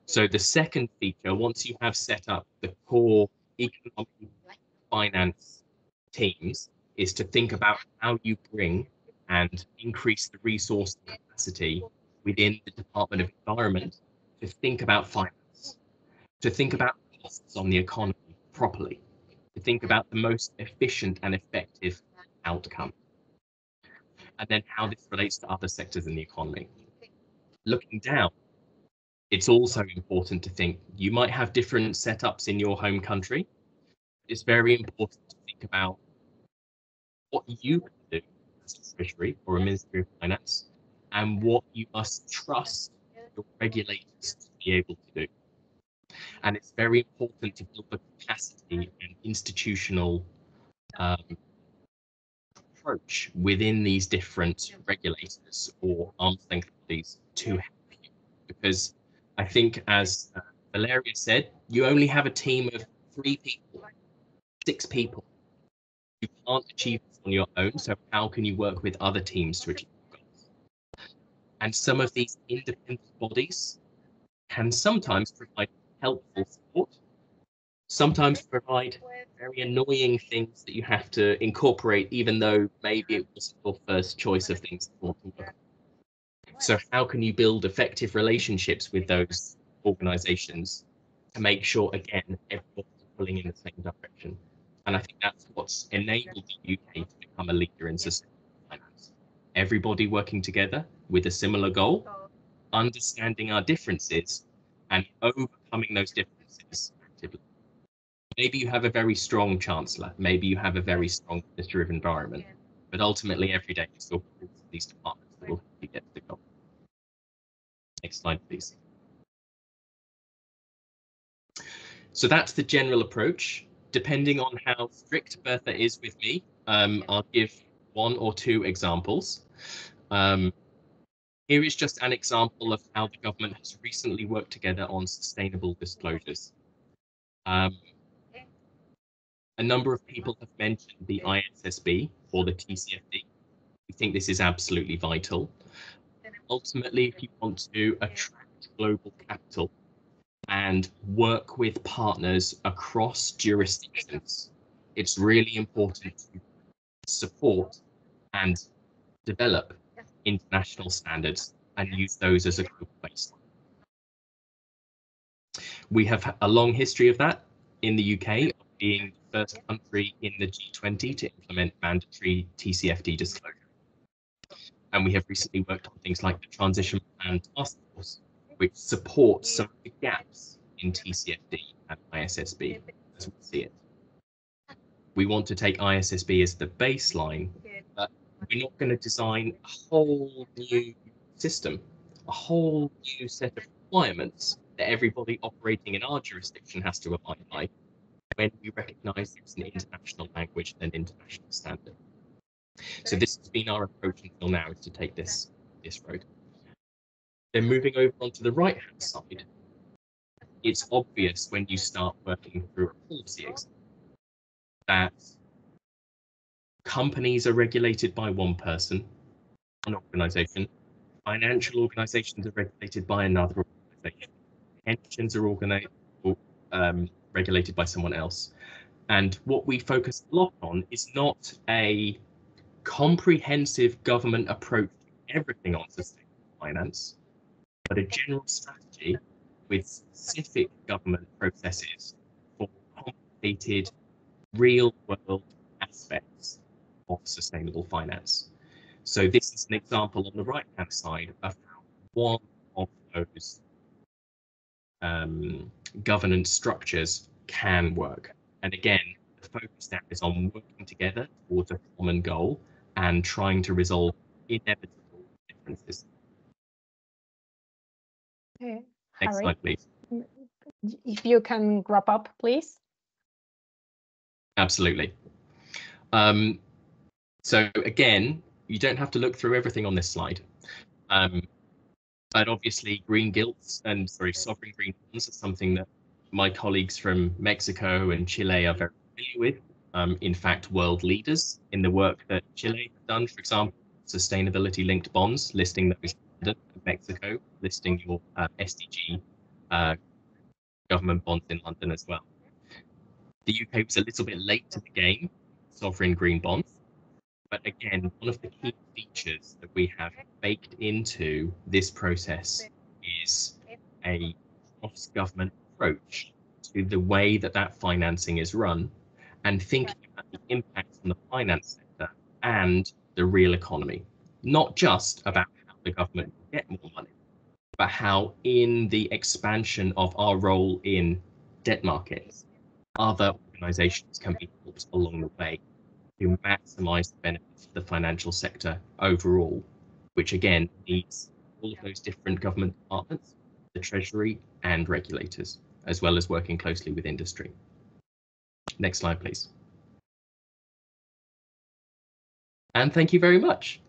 So the second feature, once you have set up the core economic finance teams, is to think about how you bring and increase the resource capacity within the Department of Environment to think about finance, to think about costs on the economy properly think about the most efficient and effective outcome. And then how this relates to other sectors in the economy. Looking down, it's also important to think you might have different setups in your home country. It's very important to think about what you can do as a treasury or a ministry of finance and what you must trust your regulators to be able to do. And it's very important to build the capacity and institutional um, approach within these different regulators or arms length bodies to help you. Because I think, as uh, Valeria said, you only have a team of three people, six people. You can't achieve this on your own, so how can you work with other teams to achieve goals? And some of these independent bodies can sometimes provide helpful support, sometimes provide very annoying things that you have to incorporate, even though maybe it wasn't your first choice of things So, how can you build effective relationships with those organizations to make sure, again, everyone's pulling in the same direction? And I think that's what's enabled the UK to become a leader in sustainable finance. Everybody working together with a similar goal, understanding our differences, and over overcoming those differences Maybe you have a very strong chancellor, maybe you have a very strong minister of environment, yeah. but ultimately every day you still these departments that will get to the goal. Next slide, please. So that's the general approach. Depending on how strict Bertha is with me, um, I'll give one or two examples. Um, here is just an example of how the government has recently worked together on sustainable disclosures. Um, a number of people have mentioned the ISSB or the TCFD. We think this is absolutely vital. Ultimately, if you want to attract global capital and work with partners across jurisdictions, it's really important to support and develop international standards and use those as a global baseline. We have a long history of that in the UK, being the first country in the G20 to implement mandatory TCFD disclosure. And we have recently worked on things like the Transition Plan Task Force, which supports some of the gaps in TCFD and ISSB as we see it. We want to take ISSB as the baseline we're not going to design a whole new system, a whole new set of requirements that everybody operating in our jurisdiction has to abide by when we recognize it's an international language and an international standard. So this has been our approach until now is to take this, this road. Then moving over onto the right hand side, it's obvious when you start working through a policy example that companies are regulated by one person, an organization. Financial organizations are regulated by another organization. Pensions are organized, um, regulated by someone else. And what we focus a lot on is not a comprehensive government approach to everything on sustainable finance, but a general strategy with specific government processes for complicated real world aspects of sustainable finance. So this is an example on the right-hand side of how one of those um, governance structures can work. And again, the focus now is on working together towards a common goal and trying to resolve inevitable differences. Okay. Next Harry, slide, please. If you can wrap up, please. Absolutely. Um, so again, you don't have to look through everything on this slide. Um, but obviously, green gilts and sorry, sovereign green bonds are something that my colleagues from Mexico and Chile are very familiar with. Um, in fact, world leaders in the work that Chile has done, for example, sustainability linked bonds, listing those in Mexico, listing your uh, SDG uh, government bonds in London as well. The UK was a little bit late to the game, sovereign green bonds. But again, one of the key features that we have baked into this process is a cross-government approach to the way that that financing is run and thinking about the impact on the finance sector and the real economy, not just about how the government will get more money, but how in the expansion of our role in debt markets, other organizations can be helped along the way to maximize the benefits of the financial sector overall, which again needs all of those different government departments, the Treasury, and regulators, as well as working closely with industry. Next slide, please. And thank you very much.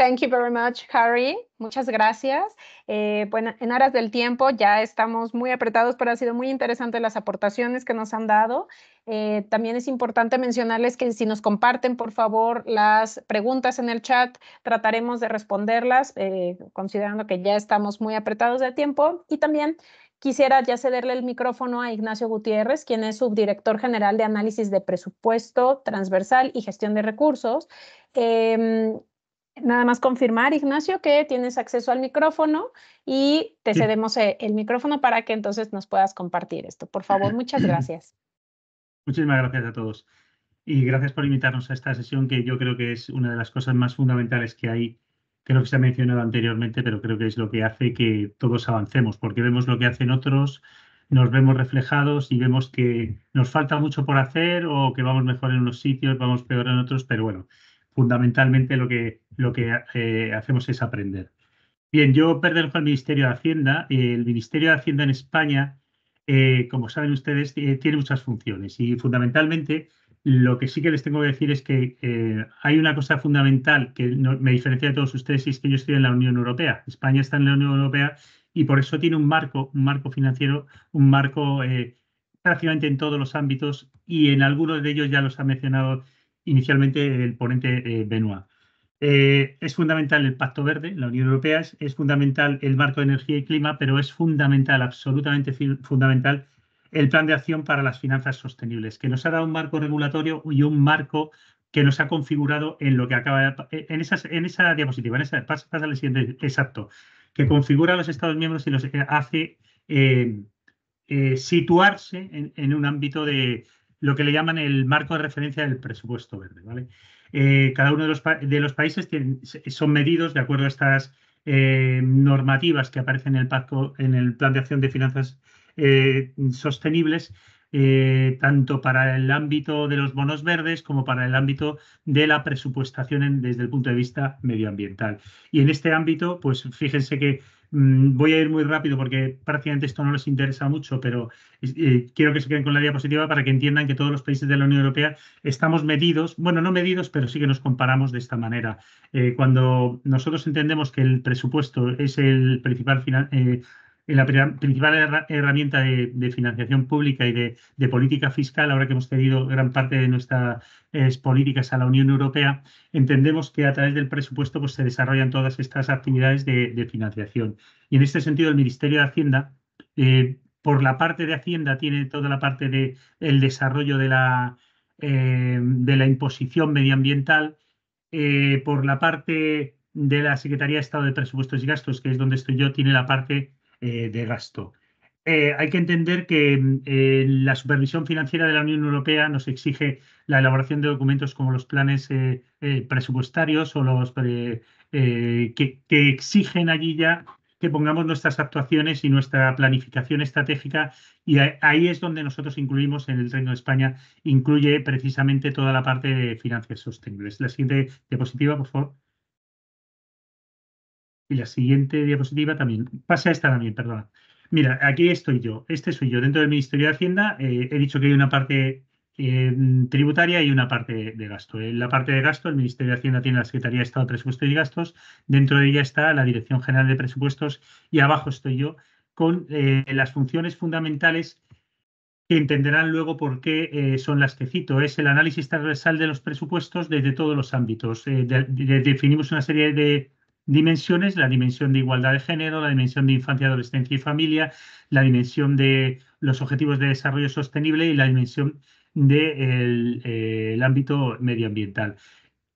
Thank you very much, Harry. Muchas gracias. bueno, eh, pues, en aras del tiempo ya estamos muy apretados, pero ha sido muy interesante las aportaciones que nos han dado. Eh, también es importante mencionarles que si nos comparten, por favor, las preguntas en el chat, trataremos de responderlas, eh, considerando que ya estamos muy apretados de tiempo. Y también Quisiera ya cederle el micrófono a Ignacio Gutiérrez, quien es subdirector general de análisis de presupuesto transversal y gestión de recursos. Em, Nada más confirmar, Ignacio, que tienes acceso al micrófono y te cedemos eh, el micrófono para que entonces nos puedas compartir esto. Por favor, muchas gracias. Muchísimas gracias a todos. Y gracias por invitarnos a esta sesión que yo creo que es una de las cosas más fundamentales que hay. Creo que se ha mencionado anteriormente, pero creo que es lo que hace que todos avancemos, porque vemos lo que hacen otros, nos vemos reflejados y vemos que nos falta mucho por hacer o que vamos mejor en unos sitios, vamos peor en otros, pero bueno, fundamentalmente lo que, lo que eh, hacemos es aprender. Bien, yo pertenezco el Ministerio de Hacienda. El Ministerio de Hacienda en España, eh, como saben ustedes, eh, tiene muchas funciones y fundamentalmente lo que sí que les tengo que decir es que hay una cosa fundamental que me diferencia de todos ustedes y es que yo estoy en la Unión Europea. España está en la Unión Europea y por eso tiene un marco, un marco financiero, un marco prácticamente en todos los ámbitos y en algunos de ellos ya los ha mencionado inicialmente el ponente eh, Benoit. Eh, es fundamental el Pacto Verde, la Unión Europea, es, fundamental el marco de energía y clima, pero es fundamental, absolutamente fundamental, el plan de acción para las finanzas sostenibles, que nos ha dado un marco regulatorio y un marco que nos ha configurado en lo que acaba de, en, en esa diapositiva, en esa, pasa, al siguiente, exacto, que configura a los Estados miembros y los eh, hace situarse en, un ámbito de, lo que le llaman el marco de referencia del presupuesto verde. ¿vale? Eh, cada uno de los, de los países son medidos de acuerdo a estas eh, normativas que aparecen en el, pacto, en el Plan de Acción de Finanzas eh, Sostenibles, tanto para el ámbito de los bonos verdes como para el ámbito de la presupuestación desde el punto de vista medioambiental. Y en este ámbito, pues fíjense que Mm, voy a ir muy rápido porque prácticamente esto no les interesa mucho, pero eh, quiero que se queden con la diapositiva para que entiendan que todos los países de la Unión Europea estamos medidos, bueno, no medidos, pero sí que nos comparamos de esta manera. Eh, cuando nosotros entendemos que el presupuesto es el principal eh, la principal herramienta de, financiación pública y de, política fiscal, ahora que hemos cedido gran parte de nuestras políticas a la Unión Europea, entendemos que a través del presupuesto pues, se desarrollan todas estas actividades de, financiación. Y en este sentido, el Ministerio de Hacienda, eh, por la parte de Hacienda, tiene toda la parte del desarrollo de la, eh, de la imposición medioambiental, eh, por la parte de la Secretaría de Estado de Presupuestos y Gastos, que es donde estoy yo, tiene la parte eh, de gasto. Eh, hay que entender que mm, eh, la supervisión financiera de la Unión Europea nos exige la elaboración de documentos como los planes presupuestarios o los que, exigen allí ya que pongamos nuestras actuaciones y nuestra planificación estratégica y ahí es donde nosotros incluimos en el Reino de España, incluye precisamente toda la parte de finanzas sostenibles. La siguiente diapositiva, por favor y la siguiente diapositiva también. Pasa a esta también, perdona. Mira, aquí estoy yo. Este soy yo. Dentro del Ministerio de Hacienda eh, he dicho que hay una parte eh, tributaria y una parte de gasto. En la parte de gasto, el Ministerio de Hacienda tiene la Secretaría de Estado de Presupuestos y Gastos. Dentro de ella está la Dirección General de Presupuestos y abajo estoy yo con eh, las funciones fundamentales que entenderán luego por qué son las que cito. Es el análisis transversal de los presupuestos desde todos los ámbitos. definimos una serie de dimensiones, la dimensión de igualdad de género, la dimensión de infancia, adolescencia y familia, la dimensión de los objetivos de desarrollo sostenible y la dimensión del eh, ámbito medioambiental.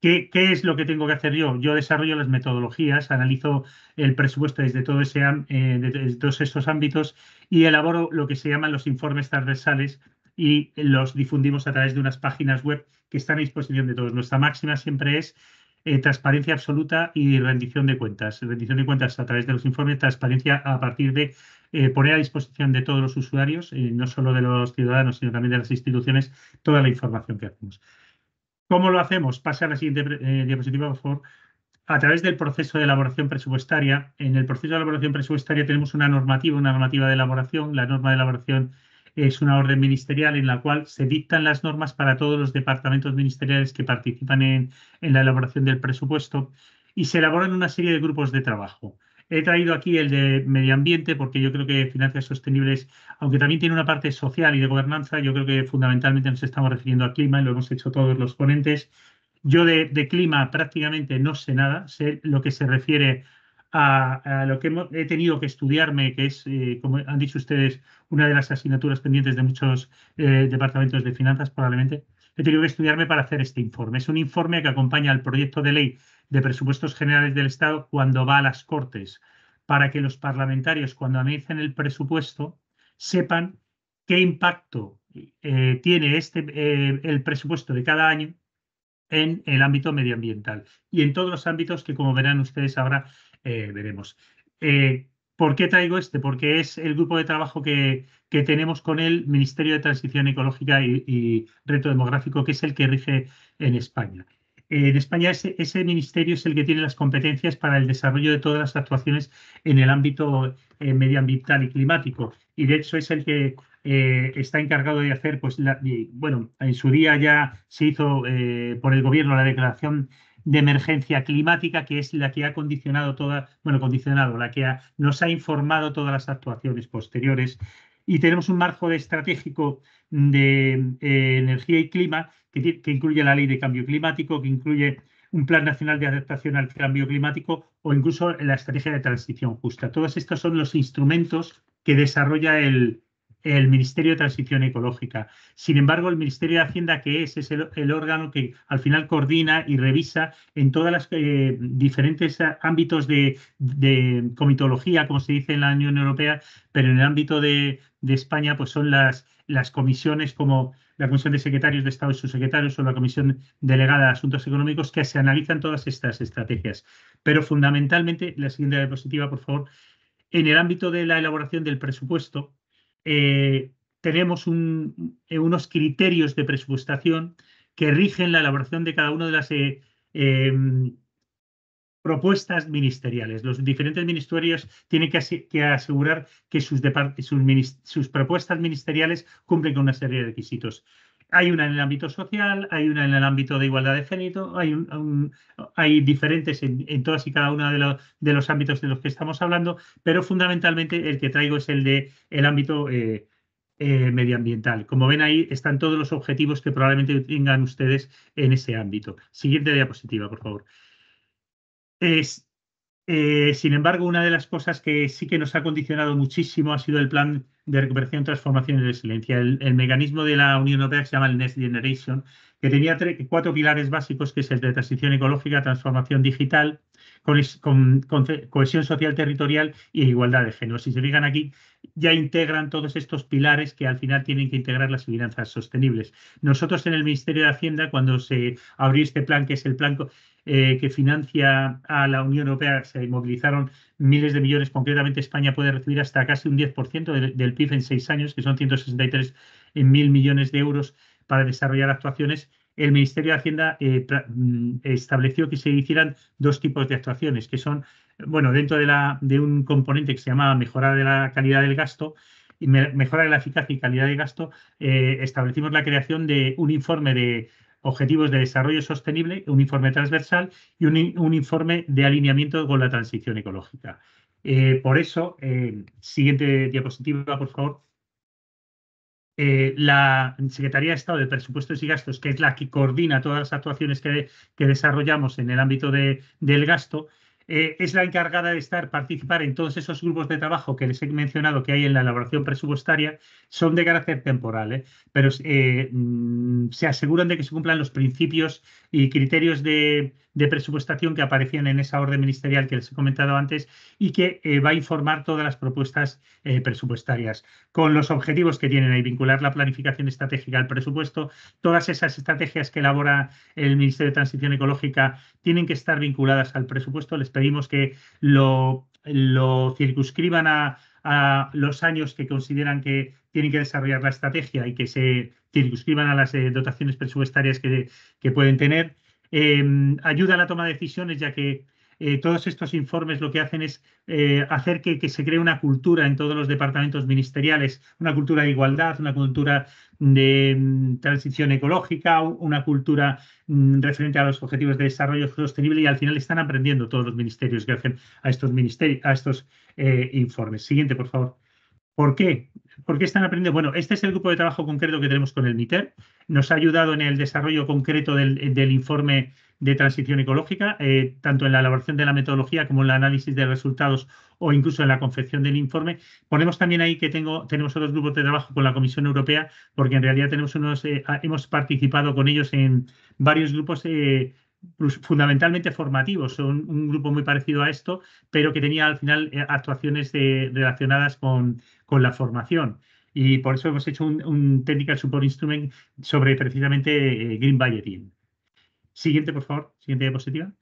¿Qué, ¿Qué, es lo que tengo que hacer yo? Yo desarrollo las metodologías, analizo el presupuesto desde, todo ese, eh, desde todos estos ámbitos y elaboro lo que se llaman los informes transversales y los difundimos a través de unas páginas web que están a disposición de todos. Nuestra máxima siempre es eh, transparencia absoluta y rendición de cuentas. Rendición de cuentas a través de los informes, transparencia a partir de eh, poner a disposición de todos los usuarios, eh, no solo de los ciudadanos, sino también de las instituciones, toda la información que hacemos. ¿Cómo lo hacemos? Pasa a la siguiente diapositiva, por favor a través del proceso de elaboración presupuestaria. En el proceso de elaboración presupuestaria tenemos una normativa, una normativa de elaboración. La norma de elaboración es una orden ministerial en la cual se dictan las normas para todos los departamentos ministeriales que participan en, la elaboración del presupuesto y se elaboran una serie de grupos de trabajo. He traído aquí el de medio ambiente porque yo creo que finanzas sostenibles, aunque también tiene una parte social y de gobernanza, yo creo que fundamentalmente nos estamos refiriendo a clima y lo hemos hecho todos los ponentes. Yo de, de clima prácticamente no sé nada, sé lo que se refiere a, lo que he, tenido que estudiarme, que es, eh, como han dicho ustedes, una de las asignaturas pendientes de muchos eh, departamentos de finanzas, probablemente, he tenido que estudiarme para hacer este informe. Es un informe que acompaña al proyecto de ley de presupuestos generales del Estado cuando va a las Cortes, para que los parlamentarios, cuando analicen el presupuesto, sepan qué impacto eh, tiene este, el presupuesto de cada año en el ámbito medioambiental y en todos los ámbitos que, como verán ustedes ahora, eh, veremos. Eh, ¿Por qué traigo este? Porque es el grupo de trabajo que, tenemos con el Ministerio de Transición Ecológica y, Reto Demográfico, que es el que rige en España. Eh, en España ese, ese, ministerio es el que tiene las competencias para el desarrollo de todas las actuaciones en el ámbito medioambiental y climático. Y de hecho es el que está encargado de hacer, pues, bueno, en su día ya se hizo por el gobierno la declaración de emergencia climática, que es la que ha condicionado toda, bueno, condicionado, la que nos ha informado todas las actuaciones posteriores. Y tenemos un marco estratégico de eh, energía y clima que, que incluye la ley de cambio climático, que incluye un plan nacional de adaptación al cambio climático o incluso la estrategia de transición justa. Todos estos son los instrumentos que desarrolla el, el Ministerio de Transición Ecológica. Sin embargo, el Ministerio de Hacienda, que es, es el, órgano que al final coordina y revisa en todas las eh, diferentes ámbitos de, comitología, como se dice en la Unión Europea, pero en el ámbito de, España, pues son las, las comisiones como la Comisión de Secretarios de Estado y secretarios, o la Comisión Delegada de Asuntos Económicos, que se analizan todas estas estrategias. Pero fundamentalmente, la siguiente diapositiva, por favor, en el ámbito de la elaboración del presupuesto, eh, tenemos eh, unos criterios de presupuestación que rigen la elaboración de cada una de las eh, em, propuestas ministeriales. Los diferentes ministerios tienen que, asegurar que sus, propuestas ministeriales cumplen con una serie de requisitos. Hay una en el ámbito social, hay una en el ámbito de igualdad de género, hay, diferentes en, todas y cada uno de, los ámbitos de los que estamos hablando, pero fundamentalmente el que traigo es el de el ámbito eh, eh, medioambiental. Como ven ahí están todos los objetivos que probablemente tengan ustedes en ese ámbito. Siguiente diapositiva, por favor. Es, eh, sin embargo, una de las cosas que sí que nos ha condicionado muchísimo ha sido el plan de recuperación, transformación y resiliencia. El, mecanismo de la Unión Europea se llama el Next Generation, que tenía cuatro pilares básicos, que es el de transición ecológica, transformación digital, con, cohesión social territorial e igualdad de género. Si se fijan aquí, ya integran todos estos pilares que al final tienen que integrar las finanzas sostenibles. Nosotros en el Ministerio de Hacienda, cuando se abrió este plan, que es el plan eh, que financia a la Unión Europea, se movilizaron miles de millones, concretamente España puede recibir hasta casi un 10% del, del PIB en seis años, que son 163 mil millones de euros para desarrollar actuaciones el Ministerio de Hacienda eh, mm, estableció que se hicieran dos tipos de actuaciones, que son, bueno, dentro de, la, de un componente que se llamaba mejora de la calidad del gasto, y mejora de la eficacia y calidad de gasto, eh, establecimos la creación de un informe de objetivos de desarrollo sostenible, un informe transversal y un, informe de alineamiento con la transición ecológica. Eh, por eso, siguiente diapositiva, por favor. Eh, la Secretaría de Estado de Presupuestos y Gastos, que es la que coordina todas las actuaciones que, desarrollamos en el ámbito de, del gasto, eh, es la encargada de estar, participar en todos esos grupos de trabajo que les he mencionado que hay en la elaboración presupuestaria, son de carácter temporal, ¿eh? pero eh, mm, se aseguran de que se cumplan los principios y criterios de, presupuestación que aparecían en esa orden ministerial que les he comentado antes y que va a informar todas las propuestas presupuestarias, con los objetivos que tienen ahí, vincular la planificación estratégica al presupuesto, todas esas estrategias que elabora el Ministerio de Transición Ecológica tienen que estar vinculadas al presupuesto, pedimos que lo, circunscriban a, los años que consideran que tienen que desarrollar la estrategia y que se circunscriban a las eh, dotaciones presupuestarias que, pueden tener. Em, ayuda a la toma de decisiones, ya que eh, todos estos informes lo que hacen es eh, hacer que, se cree una cultura en todos los departamentos ministeriales, una cultura de igualdad, una cultura de mm, transición ecológica, una cultura mm, referente a los objetivos de desarrollo sostenible y al final están aprendiendo todos los ministerios que hacen a estos, eh, informes. Siguiente, por favor. ¿Por qué? ¿Por qué están aprendiendo? Bueno, este es el grupo de trabajo concreto que tenemos con el MITER. Nos ha ayudado en el desarrollo concreto del, del informe de transición ecológica, eh, tanto en la elaboración de la metodología como en el análisis de resultados o incluso en la confección del informe. Ponemos también ahí que tenemos otros grupos de trabajo con la Comisión Europea, porque en realidad tenemos unos, eh, ah, hemos participado con ellos en varios grupos. Eh, pues, fundamentalmente formativos, son un grupo muy parecido a esto, pero que tenía al final actuaciones relacionadas con, la formación. Y por eso hemos hecho un, Technical Support Instrument sobre precisamente Green Budgeting. Siguiente, por favor. Siguiente diapositiva.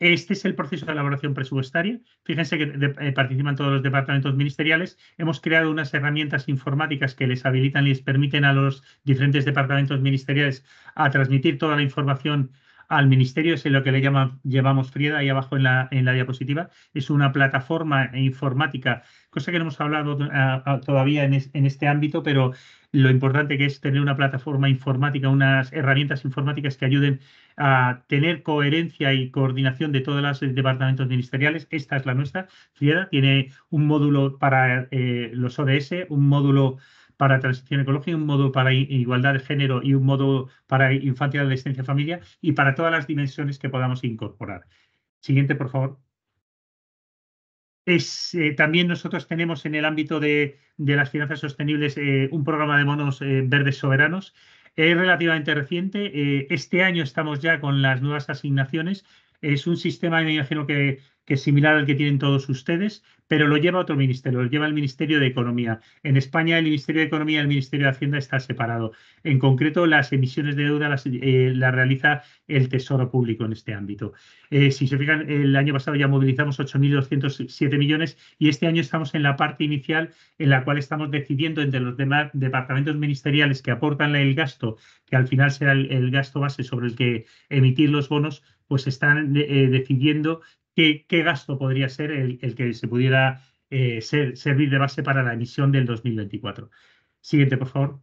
Este es el proceso de elaboración presupuestaria. Fíjense que eh, participan todos los departamentos ministeriales. Hemos creado unas herramientas informáticas que les habilitan y les permiten a los diferentes departamentos ministeriales a transmitir toda la información al ministerio, es lo que le llama, llevamos Frieda ahí abajo en la, en la diapositiva, es una plataforma informática, cosa que no hemos hablado ah, ah, todavía en, este ámbito, pero lo importante que es tener una plataforma informática, unas herramientas informáticas que ayuden a tener coherencia y coordinación de todos los departamentos ministeriales. Esta es la nuestra, Frieda. Tiene un módulo para eh, los ODS, un módulo para transición ecológica, un modo para igualdad de género y un modo para infancia, adolescencia, familia y para todas las dimensiones que podamos incorporar. Siguiente, por favor. Es, eh, también nosotros tenemos en el ámbito de, las finanzas sostenibles eh, un programa de monos eh, verdes soberanos. Es relativamente reciente. este año estamos ya con las nuevas asignaciones. Es un sistema, me imagino que que es similar al que tienen todos ustedes, pero lo lleva otro ministerio, lo lleva el Ministerio de Economía. En España el Ministerio de Economía y el Ministerio de Hacienda están separados. En concreto, las emisiones de deuda eh, las, realiza el Tesoro Público en este ámbito. Eh, si se fijan, el año pasado ya movilizamos 8.207 millones y este año estamos en la parte inicial en la cual estamos decidiendo entre los demás departamentos ministeriales que aportan el gasto, que al final será el, gasto base sobre el que emitir los bonos, pues están eh, decidiendo qué, gasto podría ser el, que se pudiera eh, servir de base para la emisión del 2024. Siguiente, por favor.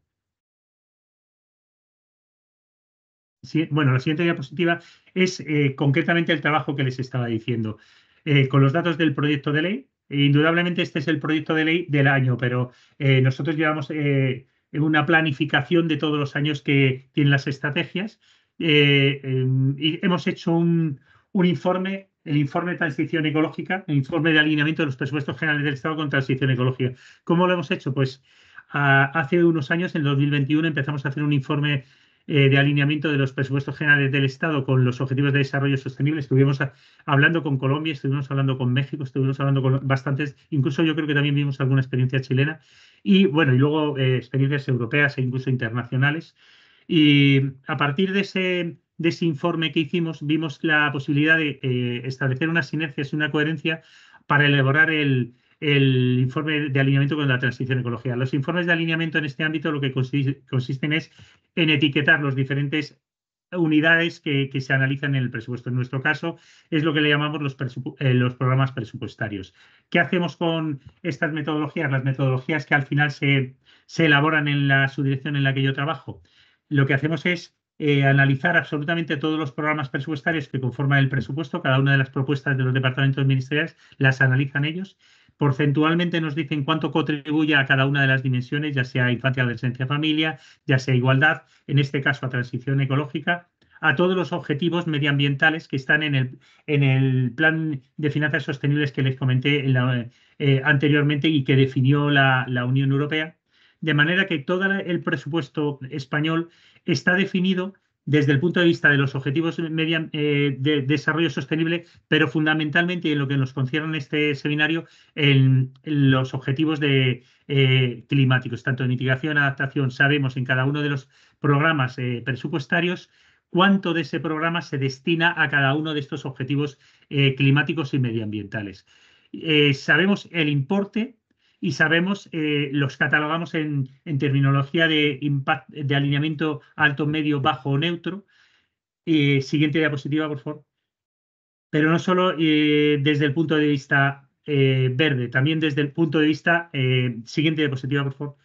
bueno, la siguiente diapositiva es eh, concretamente el trabajo que les estaba diciendo. Eh, con los datos del proyecto de ley, indudablemente este es el proyecto de ley del año, pero nosotros llevamos una planificación de todos los años que tienen las estrategias. Em, y hemos hecho un, informe el informe de transición ecológica, el informe de alineamiento de los presupuestos generales del Estado con transición ecológica. ¿Cómo lo hemos hecho? Pues hace unos años, en 2021, empezamos a hacer un informe eh, de alineamiento de los presupuestos generales del Estado con los objetivos de desarrollo sostenible. Estuvimos ah, hablando con Colombia, estuvimos hablando con México, estuvimos hablando con bastantes, incluso yo creo que también vimos alguna experiencia chilena y bueno, y luego eh, experiencias europeas e incluso internacionales. Y a partir de ese de ese informe que hicimos, vimos la posibilidad de eh, establecer unas sinergias y una coherencia para elaborar el, informe de alineamiento con la transición ecológica. Los informes de alineamiento en este ámbito lo que consisten es en etiquetar los diferentes unidades que, se analizan en el presupuesto. En nuestro caso es lo que le llamamos los, eh, los, programas presupuestarios. ¿Qué hacemos con estas metodologías? Las metodologías que al final se, se elaboran en la subdirección en la que yo trabajo. Lo que hacemos es eh, analizar absolutamente todos los programas presupuestarios que conforman el presupuesto, cada una de las propuestas de los departamentos ministeriales las analizan ellos. Porcentualmente nos dicen cuánto contribuye a cada una de las dimensiones, ya sea infancia, adolescencia, familia, ya sea igualdad, en este caso a transición ecológica, a todos los objetivos medioambientales que están en el, en el plan de finanzas sostenibles que les comenté eh, anteriormente y que definió la Unión Europea de manera que todo el presupuesto español está definido desde el punto de vista de los objetivos eh, de desarrollo sostenible, pero fundamentalmente en lo que nos concierne este seminario, en, los objetivos eh, climáticos, tanto de mitigación, adaptación. Sabemos en cada uno de los programas eh, presupuestarios cuánto de ese programa se destina a cada uno de estos objetivos climáticos y medioambientales. sabemos el importe y sabemos, eh, los catalogamos en, terminología de, impacto de alineamiento alto, medio, bajo o neutro. Eh, siguiente diapositiva, por favor. Pero no solo eh, desde el punto de vista verde, también desde el punto de vista, siguiente diapositiva, por favor,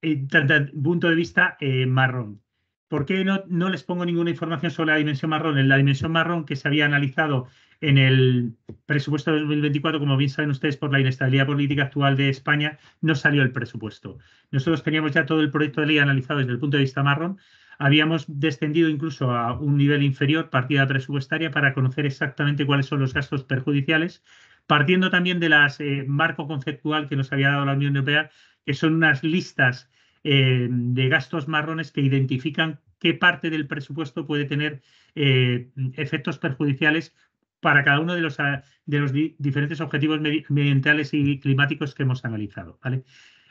desde punto de vista marrón. ¿Por qué no, les pongo ninguna información sobre la dimensión marrón? En la dimensión marrón que se había analizado en el presupuesto de 2024, como bien saben ustedes, por la inestabilidad política actual de España, no salió el presupuesto. Nosotros teníamos ya todo el proyecto de ley analizado desde el punto de vista marrón. Habíamos descendido incluso a un nivel inferior, partida presupuestaria, para conocer exactamente cuáles son los gastos perjudiciales, partiendo también del eh, marco conceptual que nos había dado la Unión Europea, que son unas listas eh, de gastos marrones que identifican qué parte del presupuesto puede tener eh, efectos perjudiciales para cada uno de los, ah, de los diferentes objetivos medioambientales y climáticos que hemos analizado. ¿vale?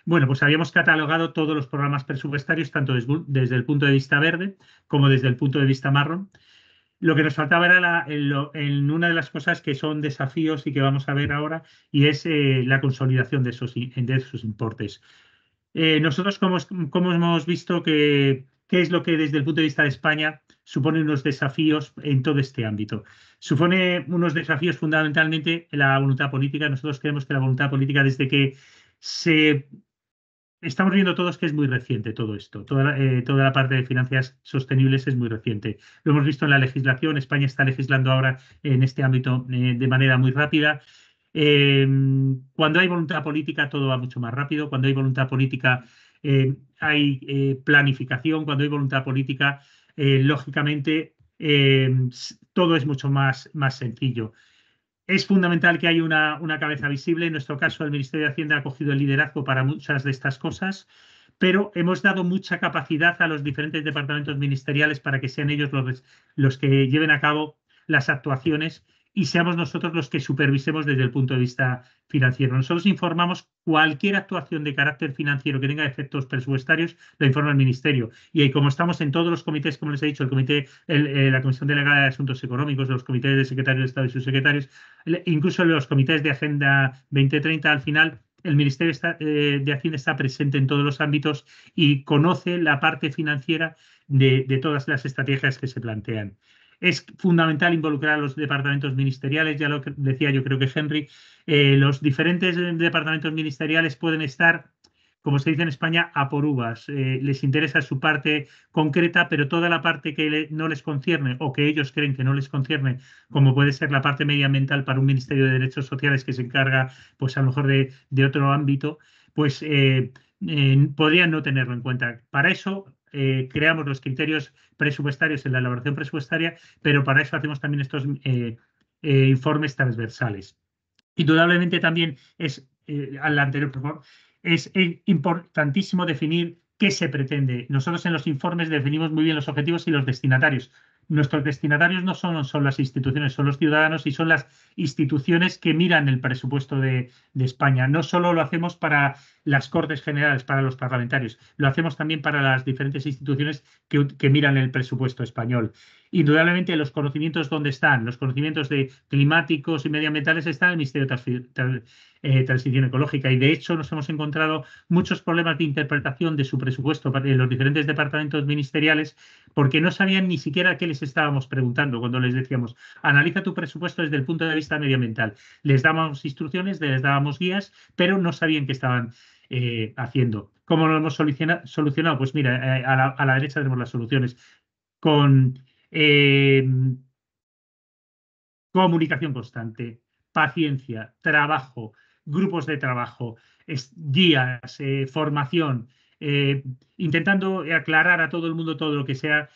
Bueno, pues habíamos catalogado todos los programas presupuestarios, tanto desde el punto de vista verde como desde el punto de vista marrón. Lo que nos faltaba era en, una de las cosas que son desafíos y que vamos a ver ahora, y es eh, la consolidación de esos, de esos importes. Eh, nosotros, como, hemos visto, que, qué es lo que desde el punto de vista de España supone unos desafíos en todo este ámbito. Supone unos desafíos fundamentalmente en la voluntad política. Nosotros creemos que la voluntad política, desde que se... Estamos viendo todos que es muy reciente todo esto. Toda, eh, toda la parte de finanzas sostenibles es muy reciente. Lo hemos visto en la legislación. España está legislando ahora en este ámbito eh, de manera muy rápida. Em, cuando hay voluntad política todo va mucho más rápido, cuando hay voluntad política eh, hay eh, planificación, cuando hay voluntad política, eh, lógicamente em, todo es mucho más, más sencillo. Es fundamental que haya una, una, cabeza visible. En nuestro caso, el Ministerio de Hacienda ha cogido el liderazgo para muchas de estas cosas, pero hemos dado mucha capacidad a los diferentes departamentos ministeriales para que sean ellos los, los que lleven a cabo las actuaciones y seamos nosotros los que supervisemos desde el punto de vista financiero. Nosotros informamos cualquier actuación de carácter financiero que tenga efectos presupuestarios, La informa el Ministerio. Y como estamos en todos los comités, como les he dicho, el comité, eh, la Comisión Delegada de Asuntos Económicos, los comités de secretarios de Estado y sus secretarios, incluso los comités de Agenda 2030, al final el Ministerio eh, de Hacienda está presente en todos los ámbitos y conoce la parte financiera de todas las estrategias que se plantean es fundamental involucrar a los departamentos ministeriales, ya lo decía yo creo que Henry, eh, los diferentes eh, departamentos ministeriales pueden estar, como se dice en España, a por uvas. Eh, les interesa su parte concreta, pero toda la parte que no les concierne o que ellos creen que no les concierne, como puede ser la parte medioambiental para un Ministerio de Derechos Sociales que se encarga, pues a lo mejor de, otro ámbito, pues... podrían no tenerlo en cuenta. Para eso eh, creamos los criterios presupuestarios en la elaboración presupuestaria, pero para eso hacemos también estos eh, eh, informes transversales. Indudablemente también es, al anterior, es importantísimo definir qué se pretende. Nosotros en los informes definimos muy bien los objetivos y los destinatarios. Nuestros destinatarios no son, las instituciones, son los ciudadanos y son las instituciones que miran el presupuesto de, de España. No solo lo hacemos para las Cortes Generales para los parlamentarios, lo hacemos también para las diferentes instituciones que, miran el presupuesto español. Indudablemente los conocimientos dónde están, los conocimientos de climáticos y medioambientales están en el Ministerio de eh, Transición Ecológica y de hecho nos hemos encontrado muchos problemas de interpretación de su presupuesto en los diferentes departamentos ministeriales porque no sabían ni siquiera qué les estábamos preguntando cuando les decíamos analiza tu presupuesto desde el punto de vista medioambiental. Les dábamos instrucciones, les dábamos guías, pero no sabían que estaban eh, haciendo. ¿Cómo lo hemos solucionado? Pues mira, eh, a la, derecha tenemos las soluciones. Con em, comunicación constante, paciencia, trabajo, grupos de trabajo, guías, eh, formación, intentando aclarar a todo el mundo todo lo que sea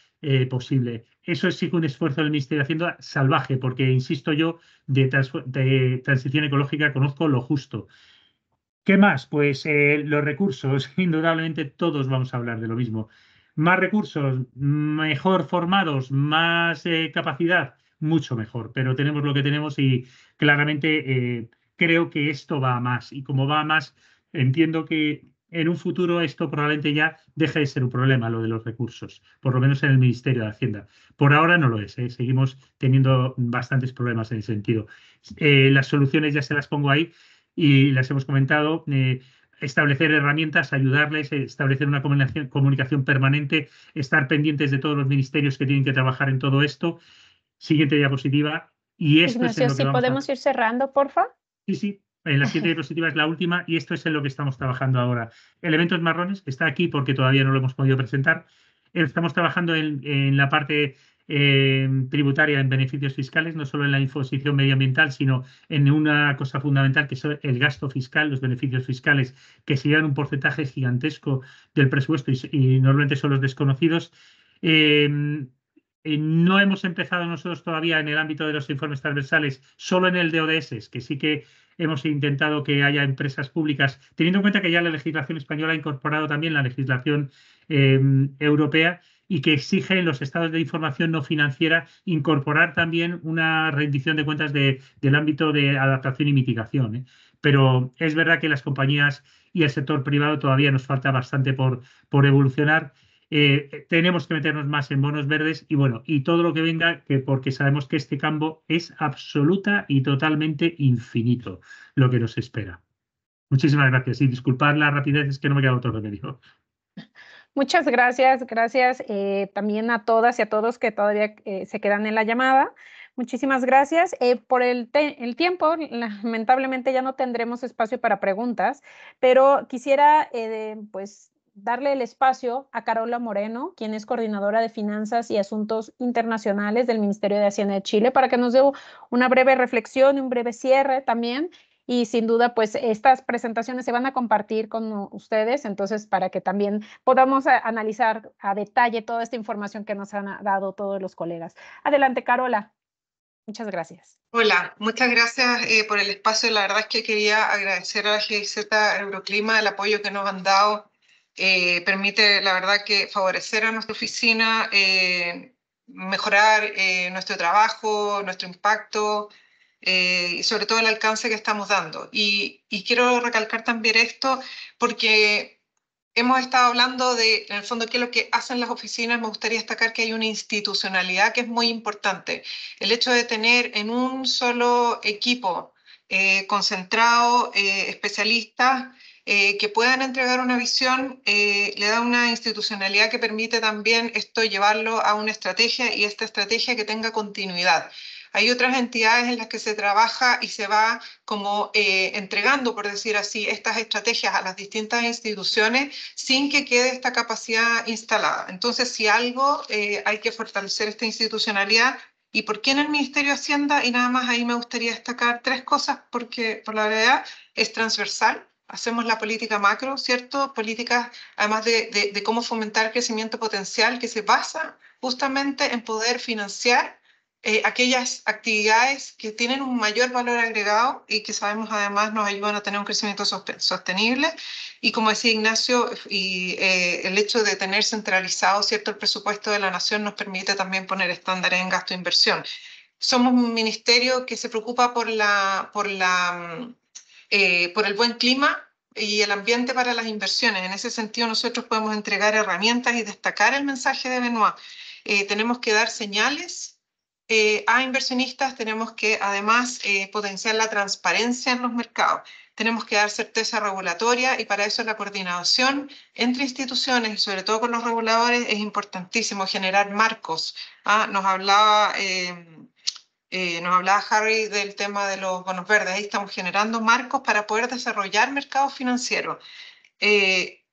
posible. Eso es sí un esfuerzo del Ministerio de Hacienda salvaje, porque, insisto yo, de transición ecológica conozco lo justo. ¿Qué más? Pues eh, los recursos. Indudablemente todos vamos a hablar de lo mismo. Más recursos, mejor formados, más eh, capacidad, mucho mejor. Pero tenemos lo que tenemos y claramente eh, creo que esto va a más. Y como va a más, entiendo que en un futuro esto probablemente ya deje de ser un problema, lo de los recursos, por lo menos en el Ministerio de Hacienda. Por ahora no lo es, seguimos teniendo bastantes problemas en ese sentido. las soluciones ya se las pongo ahí y las hemos comentado. Eh, establecer herramientas, ayudarles, establecer una comunicación, permanente, estar pendientes de todos los ministerios que tienen que trabajar en todo esto. Siguiente diapositiva. Y esto es si podemos ir cerrando, porfa. Sí, sí. En eh, la siguiente diapositiva es la última y esto es en lo que estamos trabajando ahora. Elementos marrones está aquí porque todavía no lo hemos podido presentar. Estamos trabajando en la parte Em, tributaria en beneficios fiscales, no solo en la imposición medioambiental, sino en una cosa fundamental que es el gasto fiscal, los beneficios fiscales, que se un porcentaje gigantesco del presupuesto y, normalmente son los desconocidos. Em, eh, no hemos empezado nosotros todavía en el ámbito de los informes transversales, solo en el de ODS, que sí que hemos intentado que haya empresas públicas, teniendo en cuenta que ya la legislación española ha incorporado también la legislación em, europea y que exige en los estados de información no financiera incorporar también una rendición de cuentas del ámbito de adaptación y mitigación. ¿eh? Pero es verdad que las compañías y el sector privado todavía nos falta bastante por, evolucionar. Eh, tenemos que meternos más en bonos verdes y bueno, y todo lo que venga, que porque sabemos que este campo es absoluta y totalmente infinito lo que nos espera. Muchísimas gracias y disculpad la rapidez, es que no me queda otro remedio. Muchas gracias, gracias eh, también a todas y a todos que todavía eh, se quedan en la llamada. Muchísimas gracias. Eh, por el, el, tiempo, lamentablemente ya no tendremos espacio para preguntas, pero quisiera pues darle el espacio a Carola Moreno, quien es coordinadora de Finanzas y Asuntos Internacionales del Ministerio de Hacienda de Chile, para que nos dé una breve reflexión, y un breve cierre también y sin duda pues estas presentaciones se van a compartir con ustedes, entonces para que también podamos analizar a detalle toda esta información que nos han dado todos los colegas. Adelante, Carola. Muchas gracias. Hola, muchas gracias eh, por el espacio. La verdad es que quería agradecer a la GIZ Euroclima el apoyo que nos han dado. Eh, permite, la verdad, que favorecer a nuestra oficina, eh, mejorar nuestro trabajo, nuestro impacto, eh, sobre todo el alcance que estamos dando. Y, quiero recalcar también esto porque hemos estado hablando de, en el fondo, qué es lo que hacen las oficinas. Me gustaría destacar que hay una institucionalidad que es muy importante. El hecho de tener en un solo equipo eh, concentrado eh, especialistas. que puedan entregar una visión, le da una institucionalidad que permite también esto llevarlo a una estrategia y esta estrategia que tenga continuidad. Hay otras entidades en las que se trabaja y se va como eh, entregando, por decir así, estas estrategias a las distintas instituciones sin que quede esta capacidad instalada. Entonces, si algo eh, hay que fortalecer esta institucionalidad, ¿y por qué en el Ministerio de Hacienda? Y nada más ahí me gustaría destacar tres cosas porque por la verdad es transversal, hacemos la política macro, ¿cierto? Políticas, además de, de, cómo fomentar el crecimiento potencial, que se basa justamente en poder financiar eh, aquellas actividades que tienen un mayor valor agregado y que sabemos además nos ayudan a tener un crecimiento sostenible. Y como decía Ignacio, y, eh, el hecho de tener centralizado cierto el presupuesto de la nación nos permite también poner estándares en gasto e inversión. Somos un ministerio que se preocupa por, la, por, la, mm, eh, por el buen clima y el ambiente para las inversiones. En ese sentido, nosotros podemos entregar herramientas y destacar el mensaje de Benoit. tenemos que dar señales eh, a inversionistas tenemos que además eh, potenciar la transparencia en los mercados. Tenemos que dar certeza regulatoria y para eso la coordinación entre instituciones y sobre todo con los reguladores es importantísimo, generar marcos. Ah, nos hablaba... Eh, nos hablaba Harry del tema de los bonos verdes. Ahí estamos generando marcos para poder desarrollar mercados financieros.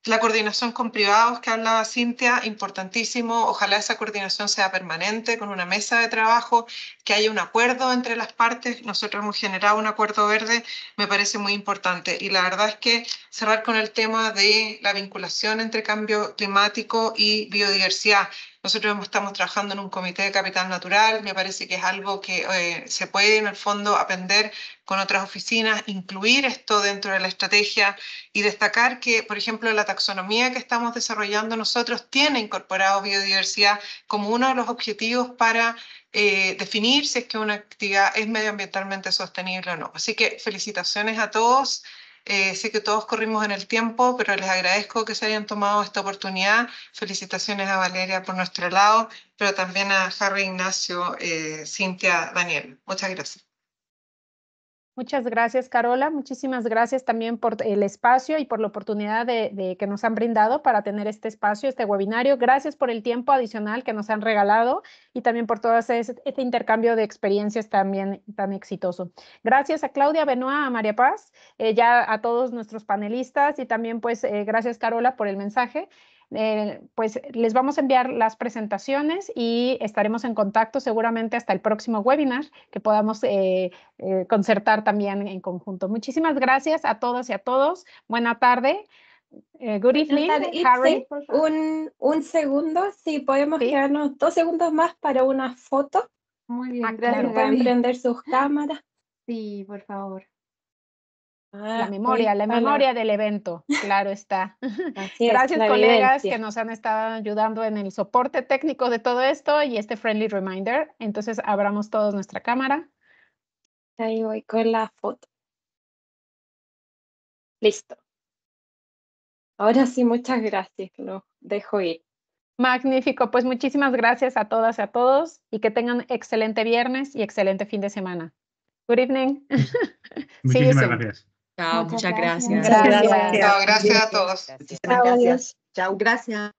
La coordinación con privados que hablaba Cintia, importantísimo. Ojalá esa coordinación sea permanente con una mesa de trabajo, que haya un acuerdo entre las partes. Nosotros hemos generado un acuerdo verde, me parece muy importante. Y la verdad es que cerrar con el tema de la vinculación entre cambio climático y biodiversidad nosotros estamos trabajando en un comité de capital natural, me parece que es algo que eh, se puede en el fondo aprender con otras oficinas, incluir esto dentro de la estrategia y destacar que, por ejemplo, la taxonomía que estamos desarrollando nosotros tiene incorporado biodiversidad como uno de los objetivos para eh, definir si es que una actividad es medioambientalmente sostenible o no. Así que felicitaciones a todos. Eh, sé que todos corrimos en el tiempo, pero les agradezco que se hayan tomado esta oportunidad. Felicitaciones a Valeria por nuestro lado, pero también a Harry, Ignacio, eh, Cintia, Daniel. Muchas gracias. Muchas gracias, Carola. Muchísimas gracias también por el espacio y por la oportunidad de, que nos han brindado para tener este espacio, este webinario. Gracias por el tiempo adicional que nos han regalado y también por todo este intercambio de experiencias también tan exitoso. Gracias a Claudia Benoa, a María Paz, eh, ya a todos nuestros panelistas y también pues eh, gracias, Carola, por el mensaje. Eh, pues les vamos a enviar las presentaciones y estaremos en contacto seguramente hasta el próximo webinar que podamos eh, eh, concertar también en conjunto. Muchísimas gracias a todas y a todos. Buena tarde. good evening, Harry. un, segundo, si podemos quedarnos dos segundos más para una foto. Muy bien, ah, gracias. Pueden prender sus cámaras. Sí, por favor la ah, memoria, la memoria del evento, claro está. Gracias colegas que nos han estado ayudando en el soporte técnico de todo esto y este friendly reminder. Entonces abramos todos nuestra cámara. Ahí voy con la foto. Listo. Ahora sí, muchas gracias. Lo dejo ir. Magnífico. Pues muchísimas gracias a todas y a todos y que tengan excelente viernes y excelente fin de semana. Good evening. Muchísimas gracias. Chao, muchas, gracias. Gracias. gracias. gracias. a todos. Muchísimas gracias. Chao, gracias.